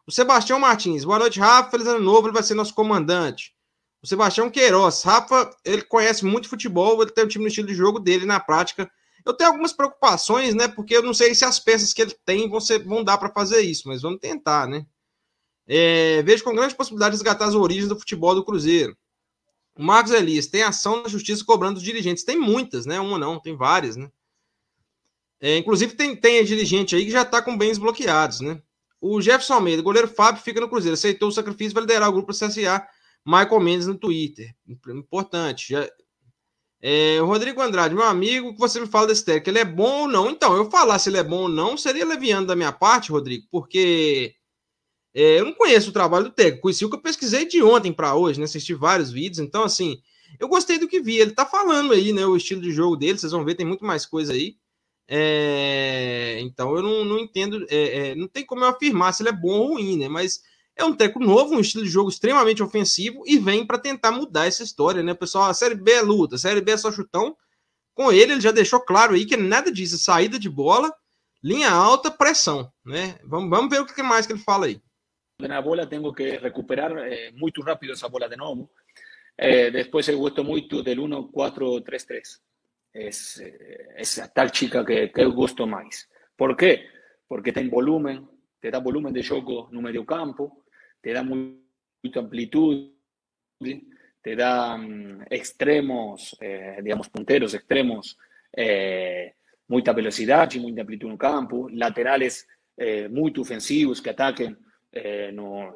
O Sebastião Martins, boa noite, Rafa. Feliz ano é novo, ele vai ser nosso comandante. O Sebastião Queiroz, Rafa, ele conhece muito futebol, ele tem o time no estilo de jogo dele na prática. Eu tenho algumas preocupações, né? Porque eu não sei se as peças que ele tem vão, ser, vão dar para fazer isso, mas vamos tentar, né? É, vejo com grande possibilidade de resgatar as origens do futebol do Cruzeiro. O Marcos Elias tem ação na justiça cobrando os dirigentes. Tem muitas, né? Uma não, tem várias, né? É, inclusive, tem, tem dirigente aí que já está com bens bloqueados, né? O Jefferson Almeida, goleiro Fábio, fica no Cruzeiro. Aceitou o sacrifício, vai liderar o grupo CSA. Michael Mendes no Twitter. Importante. Já... É, Rodrigo Andrade, meu amigo, que você me fala desse técnico, ele é bom ou não? Então, eu falar se ele é bom ou não seria leviano da minha parte, Rodrigo, porque é, eu não conheço o trabalho do Teco, conheci o que eu pesquisei de ontem para hoje, né? Assisti vários vídeos, então assim, eu gostei do que vi. Ele tá falando aí, né? O estilo de jogo dele, vocês vão ver, tem muito mais coisa aí. É, então eu não, não entendo, é, é não tem como eu afirmar se ele é bom ou ruim, né? Mas é um teco novo, um estilo de jogo extremamente ofensivo e vem para tentar mudar essa história, né? Pessoal, a Série B é luta, a Série B é só chutão. Com ele, ele já deixou claro aí que nada disso, saída de bola, linha alta, pressão,
né? Vamos, vamos ver o que mais que ele fala aí. la bola tengo que recuperar eh, muy rápido esa bola de nuevo. Eh, después he vuelto muy del 1-4-3-3. Es, eh, es, tal chica que, que gusto más. ¿Por qué? Porque tiene volumen, te da volumen de juego un medio campo, te da mucha amplitud, te da mm, extremos, digamos, punteros extremos, mucha velocidad, y mucha amplitud en campo, laterales muy ofensivos que ataquen eh, no,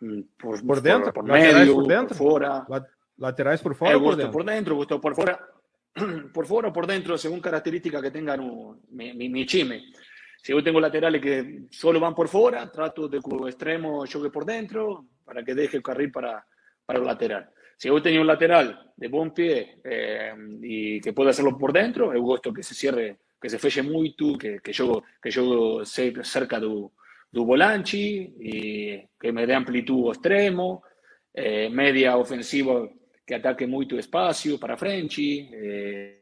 mm, por, dentro, por, medio, por dentro, por eh, por
por dentro. por
dentro, gusto por fuera. (clears throat) Por fuera por dentro, según característica que tenga mi, mi, chime. Si yo tengo laterales que solo van por fuera, trato de que el extremo que por dentro para que deje el carril para, para el lateral. Si yo tengo un lateral de buen pie eh, y que pueda hacerlo por dentro, yo gusto que se cierre, que se feche muy que, que, yo, que yo cerca de do volante e que me dé amplitud extremo, eh, media ofensiva que ataque muito espaço para frente. É... Eh.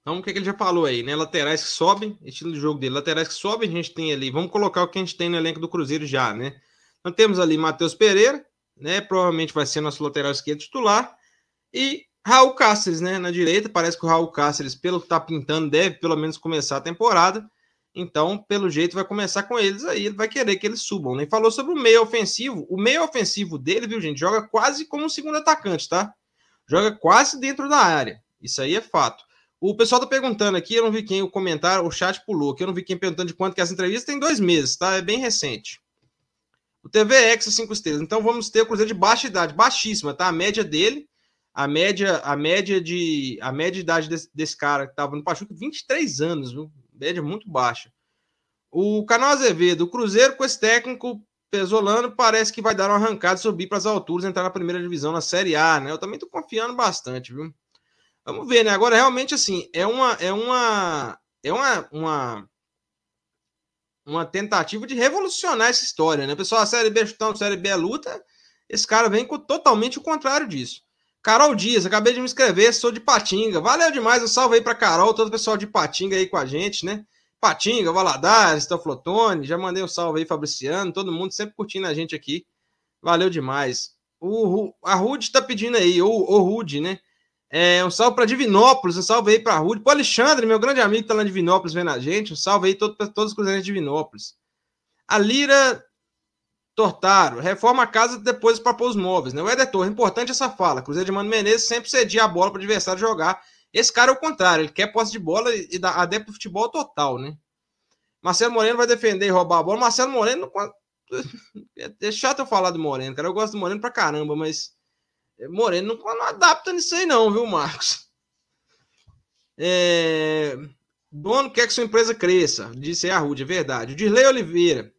Então, o que, é que, ele já falou aí, né? Laterais que sobem, estilo de jogo dele. Laterais que sobem, a gente tem ali. Vamos colocar o que a gente tem no elenco do Cruzeiro já, né? Nós então, temos ali Matheus Pereira, né? Provavelmente vai ser nosso lateral esquerdo titular. E Raul Cáceres, né? Na direita, parece que o Raul Cáceres, pelo que tá pintando, deve pelo menos começar a temporada. Então, pelo jeito, vai começar com eles aí. Ele vai querer que eles subam. Nem né? falou sobre o meio ofensivo. O meio ofensivo dele, viu, gente? Joga quase como um segundo atacante, tá? Joga quase dentro da área. Isso aí é fato. O pessoal tá perguntando aqui, eu não vi quem o comentário, o chat pulou, que eu não vi quem perguntando de quanto que essa entrevista tem dois meses, tá? É bem recente. O TVX é 5 estrelas. Então vamos ter o Cruzeiro de baixa idade, baixíssima, tá? A média dele, a média, a média de a média de idade desse, desse cara que tava no Pachuca, 23 anos, viu? média muito baixa. O Canal Azevedo, o Cruzeiro com esse técnico Pesolano parece que vai dar uma arrancada, subir para as alturas, entrar na primeira divisão na Série A, né? Eu também estou confiando bastante, viu? Vamos ver, né? Agora realmente assim, é uma é uma é uma uma, uma tentativa de revolucionar essa história, né? Pessoal, a Série B é chutando, a Série B é luta. Esse cara vem com totalmente o contrário disso. Carol Dias, acabei de me inscrever, sou de Patinga. Valeu demais, um salve aí para Carol, todo o pessoal de Patinga aí com a gente, né? Patinga, Valadares, Flotone, já mandei um salve aí, Fabriciano, todo mundo sempre curtindo a gente aqui. Valeu demais. O, a Rude tá pedindo aí, o, o Rude, né? É, um salve para Divinópolis, um salve aí para Rude. Para Alexandre, meu grande amigo que tá lá em Divinópolis vendo a gente, um salve aí todo, pra todos os cruzeirenses de Divinópolis. A Lira Tortaro, reforma a casa depois para pôr os móveis. Né? O Éder é importante essa fala. Cruzeiro de Mano Menezes sempre cedia a bola para o adversário jogar. Esse cara é o contrário, ele quer posse de bola e dá adepto do futebol total, né? Marcelo Moreno vai defender e roubar a bola. Marcelo Moreno. (laughs) É, é chato eu falar do Moreno, cara. Eu gosto do Moreno pra caramba, mas. Moreno não, adapta nisso aí, não, viu, Marcos? É... Dono quer que sua empresa cresça, disse a Rude, é verdade. O Dirley Oliveira.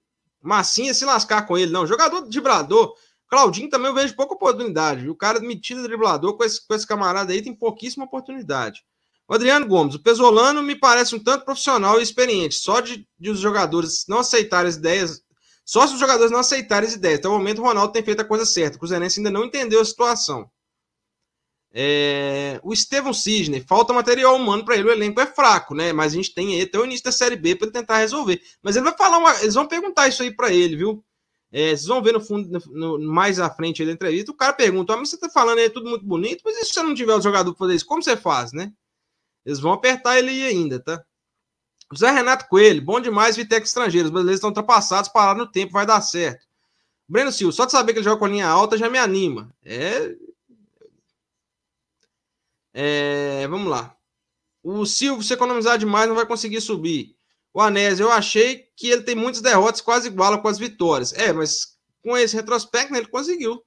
Massinha se lascar com ele, não. Jogador driblador. Claudinho também eu vejo pouca oportunidade. O cara metido driblador com esse, com esse camarada aí tem pouquíssima oportunidade. O Adriano Gomes, o Pesolano me parece um tanto profissional e experiente. Só de, de os jogadores não aceitarem as ideias. Só se os jogadores não aceitarem as ideias. Até o momento, o Ronaldo tem feito a coisa certa. O Cruzeirense ainda não entendeu a situação. É, o Estevão Cisne, falta material humano para ele, o elenco é fraco, né? Mas a gente tem aí até o início da Série B para tentar resolver. Mas ele vai falar, uma, eles vão perguntar isso aí para ele, viu? É, vocês vão ver no fundo, no, no, mais à frente da entrevista, o cara pergunta: ah, mas você tá falando aí tudo muito bonito, mas e se você não tiver o jogador para fazer isso, como você faz, né? Eles vão apertar ele aí ainda, tá? José Renato Coelho, bom demais, Vitec estrangeiros. Os brasileiros estão ultrapassados, pararam no tempo, vai dar certo. Breno Silva, só de saber que ele joga com a linha alta já me anima. É, é, vamos lá. O Silvio, se economizar demais, não vai conseguir subir. O Anésio, eu achei que ele tem muitas derrotas, quase iguala com as vitórias. É, mas com esse retrospecto, né, ele conseguiu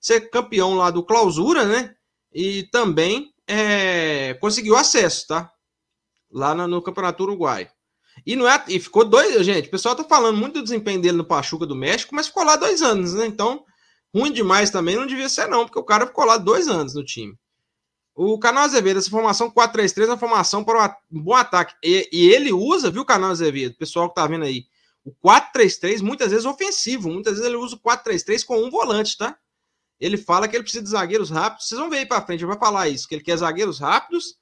ser campeão lá do Clausura, né? E também é, conseguiu acesso, tá? Lá no, no Campeonato Uruguai. E não é e ficou dois, gente. O pessoal tá falando muito do desempenho dele no Pachuca do México, mas ficou lá dois anos, né? Então, ruim demais também não devia ser não, porque o cara ficou lá dois anos no time. O Canal Azevedo, essa formação 4-3-3 é uma formação para um bom ataque. E, e ele usa, viu, Canal Azevedo, pessoal que tá vendo aí, o 4-3-3 muitas vezes ofensivo, muitas vezes ele usa o 4-3-3 com um volante, tá? Ele fala que ele precisa de zagueiros rápidos. Vocês vão ver aí para frente, ele vai falar isso, que ele quer zagueiros rápidos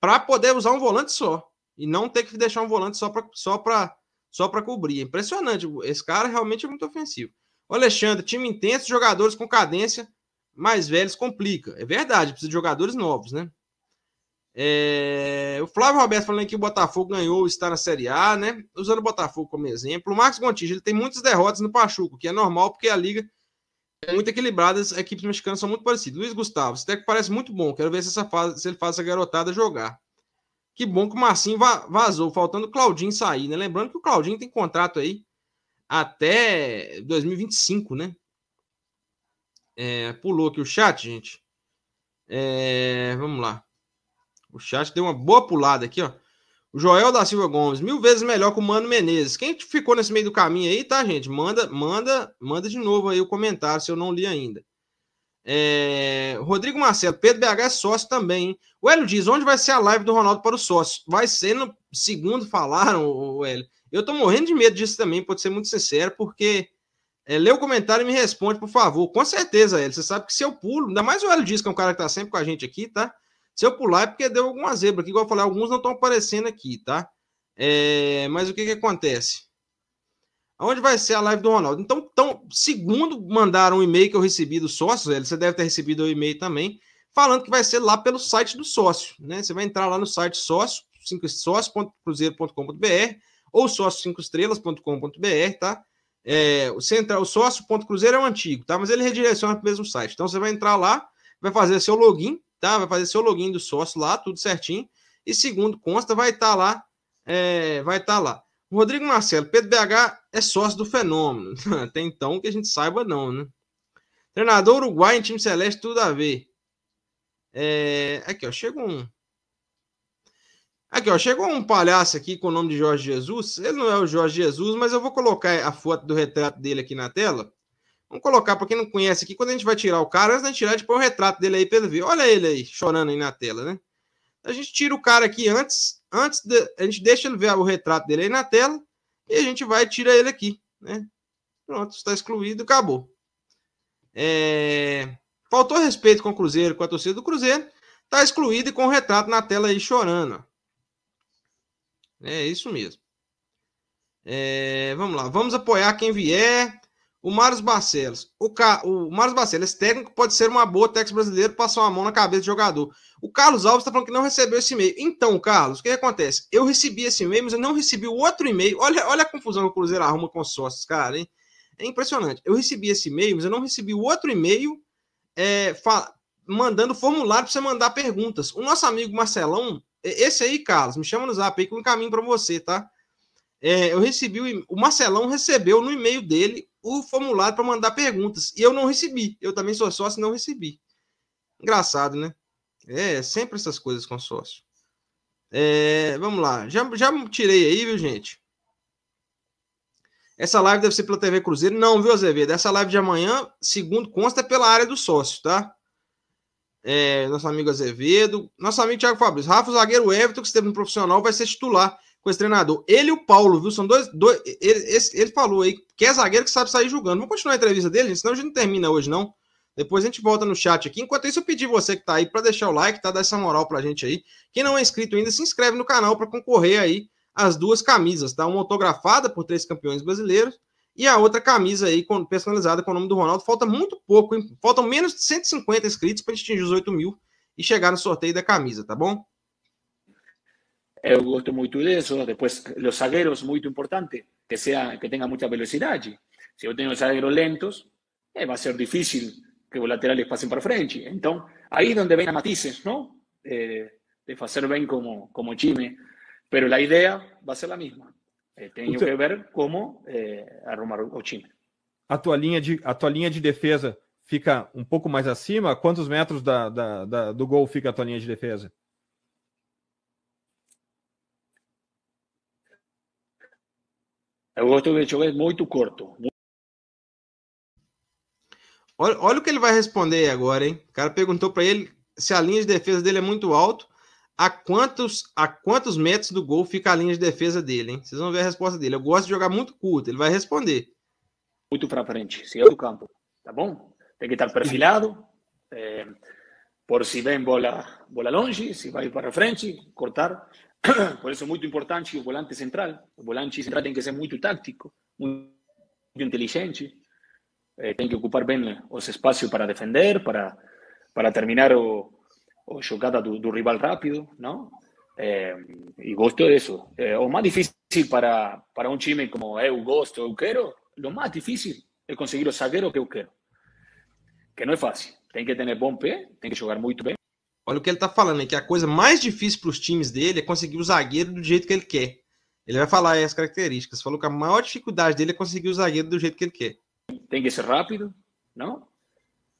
para poder usar um volante só e não ter que deixar um volante só para só para só para cobrir. É impressionante, esse cara realmente é muito ofensivo. O Alexandre, time intenso, jogadores com cadência mais velhos complica. É verdade, precisa de jogadores novos, né? É... O Flávio Roberto falando que o Botafogo ganhou, está na Série A, né? Usando o Botafogo como exemplo. O Marcos Gontijo, ele tem muitas derrotas no Pachuco, que é normal porque a liga é muito equilibrada, as equipes mexicanas são muito parecidas. Luiz Gustavo, esse técnico parece muito bom, quero ver se, essa fase, se ele faz essa garotada jogar. Que bom que o Marcinho vazou, faltando o Claudinho sair, né? Lembrando que o Claudinho tem contrato aí até 2025, né? É, pulou aqui o chat, gente. É, vamos lá. O chat deu uma boa pulada aqui, ó. O Joel da Silva Gomes, mil vezes melhor que o Mano Menezes. Quem ficou nesse meio do caminho aí, tá, gente? Manda, manda, manda de novo aí o comentário, se eu não li ainda. É... Rodrigo Marcelo, Pedro BH é sócio também, hein? O Hélio diz: onde vai ser a live do Ronaldo para o sócio Vai ser no segundo, falaram, o Hélio. Eu tô morrendo de medo disso também, pode ser muito sincero, porque é, lê o comentário e me responde, por favor. Com certeza, ele. Você sabe que se eu pulo, ainda mais o Hélio diz que é um cara que tá sempre com a gente aqui, tá? Se eu pular é porque deu alguma zebra aqui, igual eu falei, alguns não estão aparecendo aqui, tá? É, mas o que que acontece? Aonde vai ser a live do Ronaldo? Então, segundo mandaram um e-mail que eu recebi do sócio, ele, você deve ter recebido o e-mail também, falando que vai ser lá pelo site do sócio, né? Você vai entrar lá no site sócio, sócio.cruzeiro.com.br ou sócio5estrelas.com.br, tá? É, o central, o sócio.cruzeiro é o antigo, tá? Mas ele redireciona para o mesmo site. Então você vai entrar lá, vai fazer seu login, tá? Vai fazer seu login do sócio lá, tudo certinho. E segundo consta, vai estar tá lá, é, vai estar tá lá. Rodrigo Marcelo, Pedro BH é sócio do fenômeno. (laughs) Até então que a gente saiba não, né? Treinador uruguai em time celeste, tudo a ver. É, aqui, ó, chega um Aqui, ó, chegou um palhaço aqui com o nome de Jorge Jesus. Ele não é o Jorge Jesus, mas eu vou colocar a foto do retrato dele aqui na tela. Vamos colocar para quem não conhece aqui, quando a gente vai tirar o cara, antes da gente tirar, a gente põe o retrato dele aí para ele ver. Olha ele aí, chorando aí na tela, né? A gente tira o cara aqui antes, antes de, a gente deixa ele ver o retrato dele aí na tela e a gente vai e tira ele aqui, né? Pronto, está excluído, acabou. É... Faltou respeito com o Cruzeiro, com a torcida do Cruzeiro, está excluído e com o retrato na tela aí chorando. É isso mesmo. É, vamos lá, vamos apoiar quem vier. O Marcos Barcelos. O, Ca... o Marcos Barcelos, técnico, pode ser uma boa técnico brasileiro passar uma mão na cabeça do jogador. O Carlos Alves está falando que não recebeu esse e-mail. Então, Carlos, o que, que acontece? Eu recebi esse e-mail, mas eu não recebi o outro e-mail. Olha, olha a confusão que o Cruzeiro arruma com os sócios, cara, hein? É impressionante. Eu recebi esse e-mail, mas eu não recebi o outro e-mail é, fa... mandando formulário para você mandar perguntas. O nosso amigo Marcelão esse aí, Carlos, me chama no zap aí que eu encaminho para você, tá? É, eu recebi, o, o Marcelão recebeu no e-mail dele o formulário para mandar perguntas. E eu não recebi. Eu também sou sócio e não recebi. Engraçado, né? É, sempre essas coisas com sócio. É, vamos lá. Já, já tirei aí, viu, gente? Essa live deve ser pela TV Cruzeiro. Não, viu, Azevedo? Essa live de amanhã, segundo consta, é pela área do sócio, tá? é, nosso amigo Azevedo, nosso amigo Thiago Fabrício, Rafa, o zagueiro Everton, que esteve no profissional, vai ser titular com esse treinador. Ele e o Paulo, viu? São dois. dois ele, ele falou aí que é zagueiro que sabe sair jogando. Vamos continuar a entrevista dele, gente, senão a gente não termina hoje, não. Depois a gente volta no chat aqui. Enquanto isso, eu pedi você que tá aí para deixar o like, tá? Dar essa moral pra gente aí. Quem não é inscrito ainda, se inscreve no canal para concorrer aí às duas camisas, tá? Uma autografada por três campeões brasileiros e a outra camisa aí, personalizada com o nome do Ronaldo, falta muito pouco, hein? Faltam menos de 150 inscritos para atingir os 8 mil
e chegar no sorteio da camisa, tá bom? Eu gosto muito disso. Depois, os zagueiros, muito importante, que, seja que tenha muita velocidade. Se eu tenho zagueiros lentos, é, eh, vai ser difícil que os laterais passem para frente. Então, aí é onde vem a matizes, não? Eh, de fazer bem como, como time. mas a ideia vai ser a mesma. Eh, tenho teu... que ver como é, arrumar o time.
A tua, linha de, a tua linha de defesa fica um pouco mais acima? Quantos metros da, da, da do gol fica a tua linha de defesa?
Eu gosto de jogar muito curto.
Olha, olha o que ele vai responder agora, hein? O cara perguntou para ele se a linha de defesa dele é muito alto a quantos, a quantos metros do gol fica a linha de defesa dele, hein? Vocês vão ver a resposta dele. Eu gosto de jogar muito curto, ele vai responder. Muito para frente,
saiu do campo, tá bom? Tem que estar perfilado, é, eh, por se vem bola, bola longe, se vai para frente, cortar. (clears throat) Por isso é muito importante o volante central. O volante central tem que ser muito tático, muito inteligente, é, tem que ocupar bem os espaços para defender, para, para terminar o o jogada do, do rival rápido, não? É, eh, e gosto disso. É, eh, o mais difícil para, para um time como eu gosto, eu quero, o mais difícil é conseguir o zagueiro que eu quero. Que não é fácil. Tem que ter bom pé, tem que jogar muito bem.
Olha o que ele está falando, é que a coisa mais difícil para os times dele é conseguir o zagueiro do jeito que ele quer. Ele vai falar aí as características. Falou que a maior dificuldade dele é conseguir o zagueiro do jeito que ele quer.
Tem que ser rápido, não?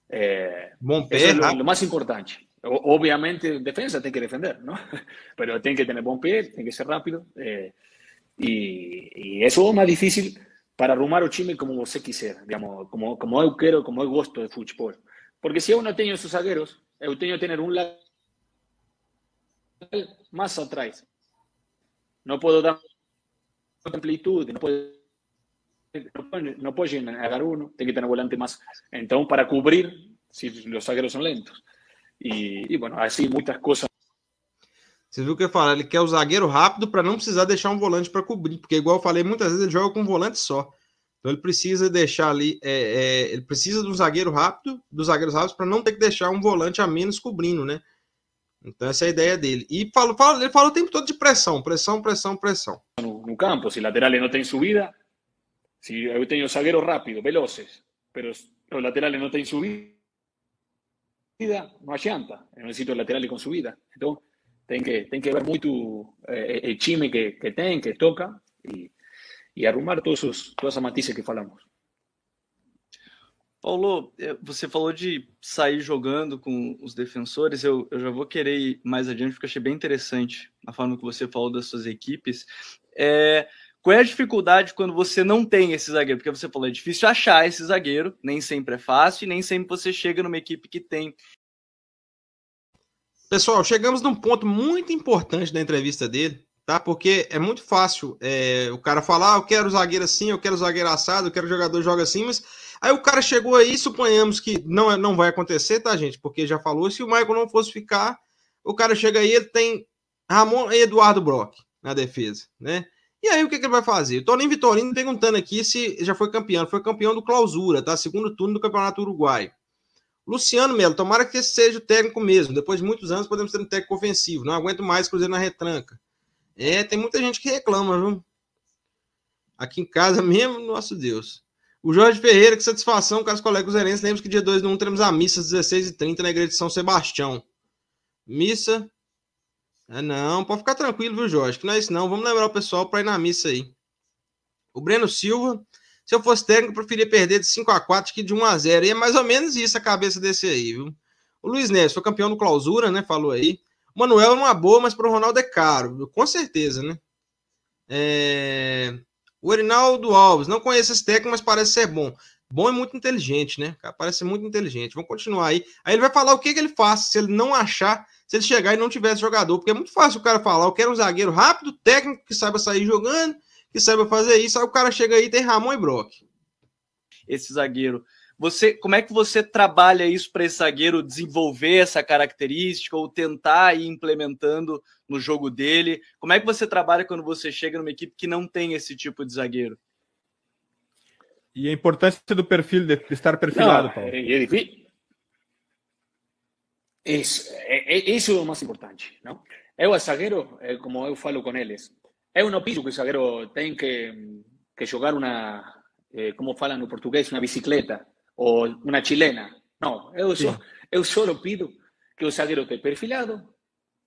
É, eh, bom pé, é o, o mais importante. Obviamente, defensa tiene que defender, ¿no? (laughs) Pero tiene que tener buen pie, tiene que ser rápido. Eh, y, eso es más difícil para arrumar o chime como vos quisiera, digamos, como, como yo como yo gusto de fútbol. Porque si yo no tengo esos zagueros, yo tengo que tener un lado más atrás. No puedo dar amplitud, no puedo no uno, tiene que tener volante más. Entonces, para cubrir, si los zagueros son lentos. e y bueno, así assim muchas
Você viu o que eu falei? Ele quer o zagueiro rápido para não precisar deixar um volante para cobrir, porque igual eu falei, muitas vezes ele joga com um volante só. Então ele precisa deixar ali, é, é, ele precisa de um zagueiro rápido, dos zagueiros rápidos para não ter que deixar um volante a menos cobrindo, né? Então essa é a ideia dele. E fala ele fala o tempo todo de pressão, pressão, pressão, pressão.
No, no campo, se laterales não tem subida, se eu tenho zagueiro rápido veloces, mas os laterales não têm subida não adianta é um sitio lateral e con subida. então tem que, tem que ver muito o é, time eh, que, que tem, que toca e, e arrumar todos os, todas as matizes que falamos.
Paulo, eh, você falou de sair jogando com os defensores. Eu, eu já vou querer ir mais adiante, porque achei bem interessante a forma que você falou das suas equipes. É, qual é a dificuldade quando você não tem esse zagueiro? Porque você falou, é difícil achar esse zagueiro, nem sempre é fácil, e nem sempre você chega numa equipe que tem.
Pessoal, chegamos num ponto muito importante da entrevista dele, tá? Porque é muito fácil é, o cara falar, ah, eu quero zagueiro assim, eu quero zagueiro assado, eu quero jogador joga assim, mas aí o cara chegou aí, suponhamos que não, é, não vai acontecer, tá, gente? Porque já falou, se o Michael não fosse ficar, o cara chega aí, ele tem Ramon e Eduardo Brock na defesa, né? E aí, o que, que ele vai fazer? O Toninho Vitorino perguntando aqui se já foi campeão. Foi campeão do Clausura, tá? Segundo turno do Campeonato Uruguai. Luciano Melo, tomara que esse seja o técnico mesmo. Depois de muitos anos, podemos ter um técnico ofensivo. Não aguento mais Cruzeiro na retranca. É, tem muita gente que reclama, viu? Aqui em casa (laughs) mesmo, nosso Deus. O Jorge Ferreira, que satisfação, caros colegas herentes. Lembro que dia 2 de 1 teremos a missa às 16h30 na Igreja de São Sebastião. Missa é não, pode ficar tranquilo, viu, Jorge? Que não é isso não. Vamos lembrar o pessoal para ir na missa aí. O Breno Silva, se eu fosse técnico, eu preferia perder de 5 a 4 que de 1 a 0. E é mais ou menos isso a cabeça desse aí, viu? O Luiz Neves foi campeão no clausura, né? Falou aí. O Manuel é uma boa, mas para o Ronaldo é caro, viu? com certeza, né? É... O Erinaldo Alves, não conheço esse técnico, mas parece ser bom. Bom e muito inteligente, né? parece muito inteligente. Vamos continuar aí. Aí ele vai falar o que, que ele faz se ele não achar, se ele chegar e não tiver jogador. Porque é muito fácil o cara falar: eu quero um zagueiro rápido, técnico, que saiba sair jogando, que saiba fazer isso. Aí o cara chega aí e tem Ramon e Brock.
Esse zagueiro. Você, como é que você trabalha isso para esse zagueiro desenvolver essa característica ou tentar ir implementando no jogo dele? Como é que você trabalha quando você chega numa equipe que não tem esse tipo de zagueiro?
E a importância do perfil, de estar perfilado, Não, Paulo. É,
é Ele, isso, é,
isso é o mais importante, não? Eu, zagueiro, como eu falo com eles, eu não pido que o zagueiro tem que, que jogar uma, eh, como falam no português, uma bicicleta ou uma chilena. Não, eu só, eu só pido que o zagueiro esteja perfilado,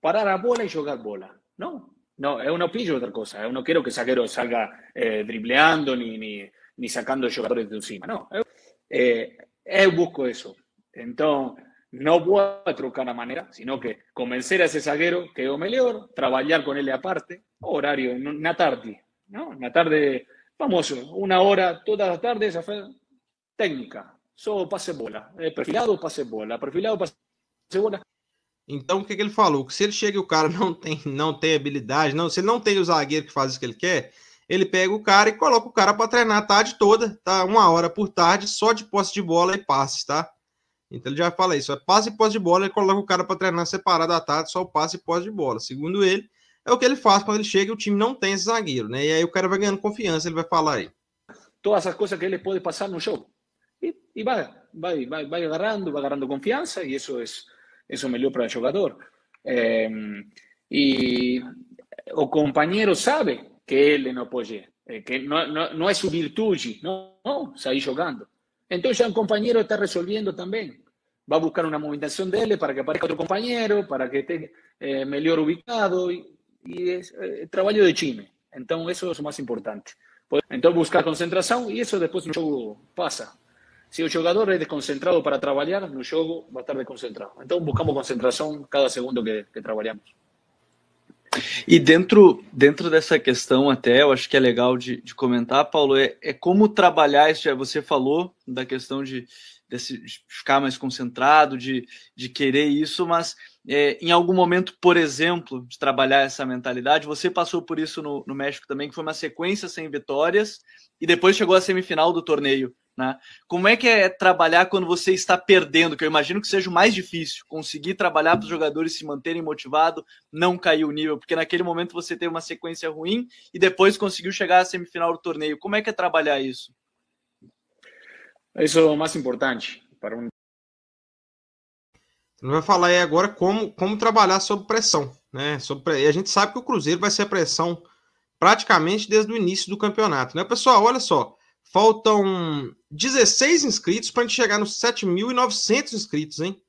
parar a bola e jogar bola. Não, não, eu não pido outra coisa. Eu não quero que o zagueiro salga eh, dribleando, nem, nem ni sacando jugadores de encima, no. Eh, eh busco eso. no voy a trocar la manera, sino que convencer a ese zagueiro que es o mejor, trabalhar con él aparte, horário, na tarde, no na tarde, famoso una hora, todas las tardes, a técnica, solo eh, pase bola, perfilado, pase bola, perfilado, passe bola.
Entonces, o que, que ele falou? Que se ele chega e o cara (laughs) no tem, não tem no não, se ele não o zagueiro que faz lo que ele quer, Ele pega o cara e coloca o cara para treinar a tarde toda, tá? Uma hora por tarde, só de posse de bola e passes, tá? Então ele já fala isso: é passe e posse de bola, ele coloca o cara para treinar separado à tarde, só o passe e posse de bola. Segundo ele, é o que ele faz quando ele chega e o time não tem esse zagueiro, né? E aí o cara vai ganhando confiança, ele vai falar aí.
Todas as coisas que ele pode passar no jogo. E, e vai, vai, vai, vai agarrando, vai agarrando confiança, e isso é, isso é melhor para o jogador. É, e o companheiro sabe que él no puede eh, que no, no es su virtud no, no, ahí jugando. Entonces ya un compañero está resolviendo también. Va a buscar una movimentación de él para que aparezca otro compañero, para que esté eh, mejor ubicado. Y, es eh, trabajo de chime. Entonces eso es lo más importante. Pues, entonces buscar concentración y eso después el juego pasa. Si el jugador es desconcentrado para trabajar, en el juego va a estar desconcentrado. Entonces buscamos concentración cada segundo que, que trabajamos.
E dentro, dentro dessa questão, até eu acho que é legal de, de comentar, Paulo, é, é como trabalhar isso. Você falou da questão de, de ficar mais concentrado, de, de querer isso, mas é, em algum momento, por exemplo, de trabalhar essa mentalidade, você passou por isso no, no México também, que foi uma sequência sem vitórias, e depois chegou à semifinal do torneio. Né? Como é que é trabalhar quando você está perdendo? Que eu imagino que seja o mais difícil, conseguir trabalhar para os jogadores se manterem motivados, não cair o nível, porque naquele momento você teve uma sequência ruim e depois conseguiu chegar à semifinal do torneio. Como é que é trabalhar isso? Isso é o mais importante para um.
Ele vai falar aí agora como, como trabalhar sob pressão, né? Sobre, e a gente sabe que o Cruzeiro vai ser a pressão praticamente desde o início do campeonato, né? Pessoal, olha só, Faltam 16 inscritos para a gente chegar nos 7.900 inscritos, hein?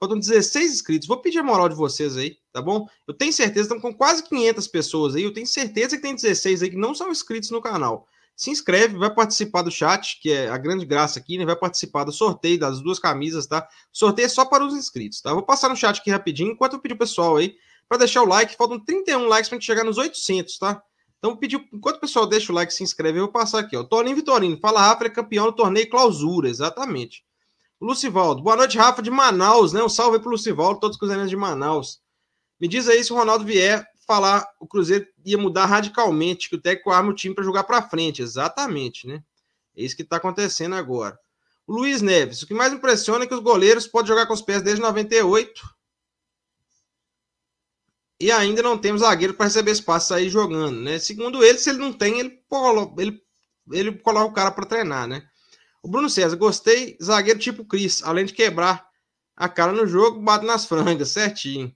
Faltam 16 inscritos. Vou pedir a moral de vocês aí, tá bom? Eu tenho certeza, estamos com quase 500 pessoas aí. Eu tenho certeza que tem 16 aí que não são inscritos no canal. Se inscreve, vai participar do chat, que é a grande graça aqui, né? Vai participar do sorteio das duas camisas, tá? Sorteio é só para os inscritos, tá? Vou passar no chat aqui rapidinho, enquanto eu pedir o pessoal aí para deixar o like. Faltam 31 likes para a gente chegar nos 800, tá? Então, pediu, enquanto o pessoal deixa o like, se inscreve, eu vou passar aqui. Ó. Torinho Vitorino, fala Rafa, é campeão do torneio clausura, exatamente. Lucivaldo, boa noite, Rafa, de Manaus, né? Um salve para pro Lucivaldo, todos os cruzeiros de Manaus. Me diz aí se o Ronaldo vier falar, o Cruzeiro ia mudar radicalmente, que o técnico arma o time para jogar para frente. Exatamente, né? É isso que está acontecendo agora. O Luiz Neves, o que mais impressiona é que os goleiros podem jogar com os pés desde 98 e ainda não temos zagueiro para receber espaço aí jogando, né? Segundo ele, se ele não tem, ele, ele, ele coloca o cara para treinar, né? O Bruno César, gostei, zagueiro tipo Cris, além de quebrar a cara no jogo, bate nas frangas, certinho.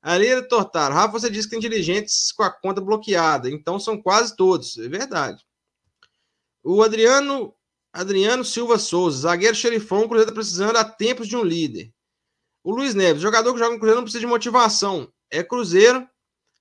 Ali ele tortar. Rafa, você disse que tem dirigentes com a conta bloqueada, então são quase todos, é verdade. O Adriano Adriano Silva Souza, zagueiro xerifão, o Cruzeiro está precisando há tempos de um líder. O Luiz Neves, jogador que joga no Cruzeiro não precisa de motivação é Cruzeiro,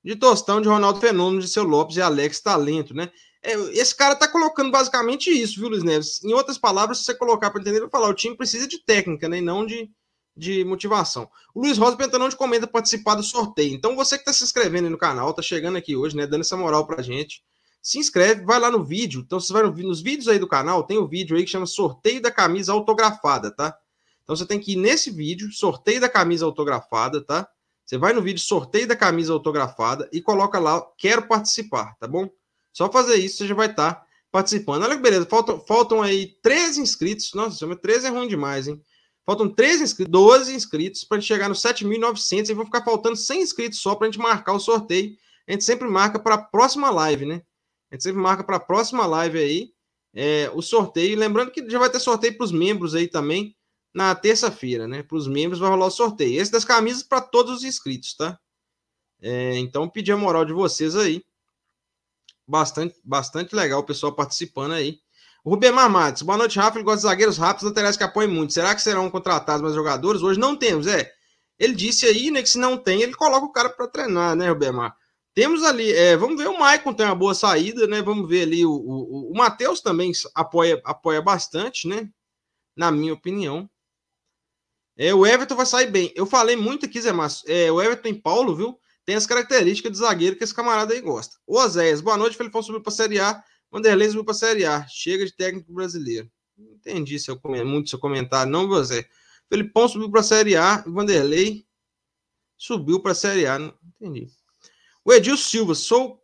de Tostão, de Ronaldo Fenômeno, de Seu Lopes e Alex Talento, né? É, esse cara tá colocando basicamente isso, viu, Luiz Neves? Em outras palavras, se você colocar para entender, eu vou falar, o time precisa de técnica, né? E não de, de motivação. O Luiz Rosa perguntando onde comenta participar do sorteio. Então, você que tá se inscrevendo no canal, tá chegando aqui hoje, né? Dando essa moral pra gente. Se inscreve, vai lá no vídeo. Então, você vai nos vídeos aí do canal, tem o um vídeo aí que chama Sorteio da Camisa Autografada, tá? Então, você tem que ir nesse vídeo, Sorteio da Camisa Autografada, tá? Você vai no vídeo sorteio da camisa autografada e coloca lá, quero participar, tá bom? Só fazer isso, você já vai estar tá participando. Olha que beleza, faltam, faltam aí 13 inscritos. Nossa, 13 é ruim demais, hein? Faltam 13 inscritos, 12 inscritos para chegar nos 7.900 e vão ficar faltando 100 inscritos só para a gente marcar o sorteio. A gente sempre marca para a próxima live, né? A gente sempre marca para a próxima live aí é, o sorteio. Lembrando que já vai ter sorteio para os membros aí também na terça-feira, né? Para os membros vai rolar o sorteio. Esse das camisas para todos os inscritos, tá? É, então, pedir a moral de vocês aí. Bastante, bastante legal o pessoal participando aí. O Rubem Matos, boa noite, Rafa. Ele gosta de zagueiros rápidos, laterais que apoiam muito. Será que serão contratados mais jogadores? Hoje não temos, é. Ele disse aí, né, que se não tem, ele coloca o cara para treinar, né, Rubem Temos ali, é, vamos ver o Maicon tem uma boa saída, né? Vamos ver ali o, o, o Matheus também apoia, apoia bastante, né? Na minha opinião. É, o Everton vai sair bem. Eu falei muito aqui, Zé Márcio. É, o Everton em Paulo, viu? Tem as características de zagueiro que esse camarada aí gosta. O Azeias, boa noite, Felipão subiu para a Série A. Vanderlei subiu para a Série A. Chega de técnico brasileiro. entendi seu, muito seu comentário, não, viu, Zé? Felipão subiu para a Série A. Vanderlei subiu para a Série A. Não entendi. O Edil Silva, sou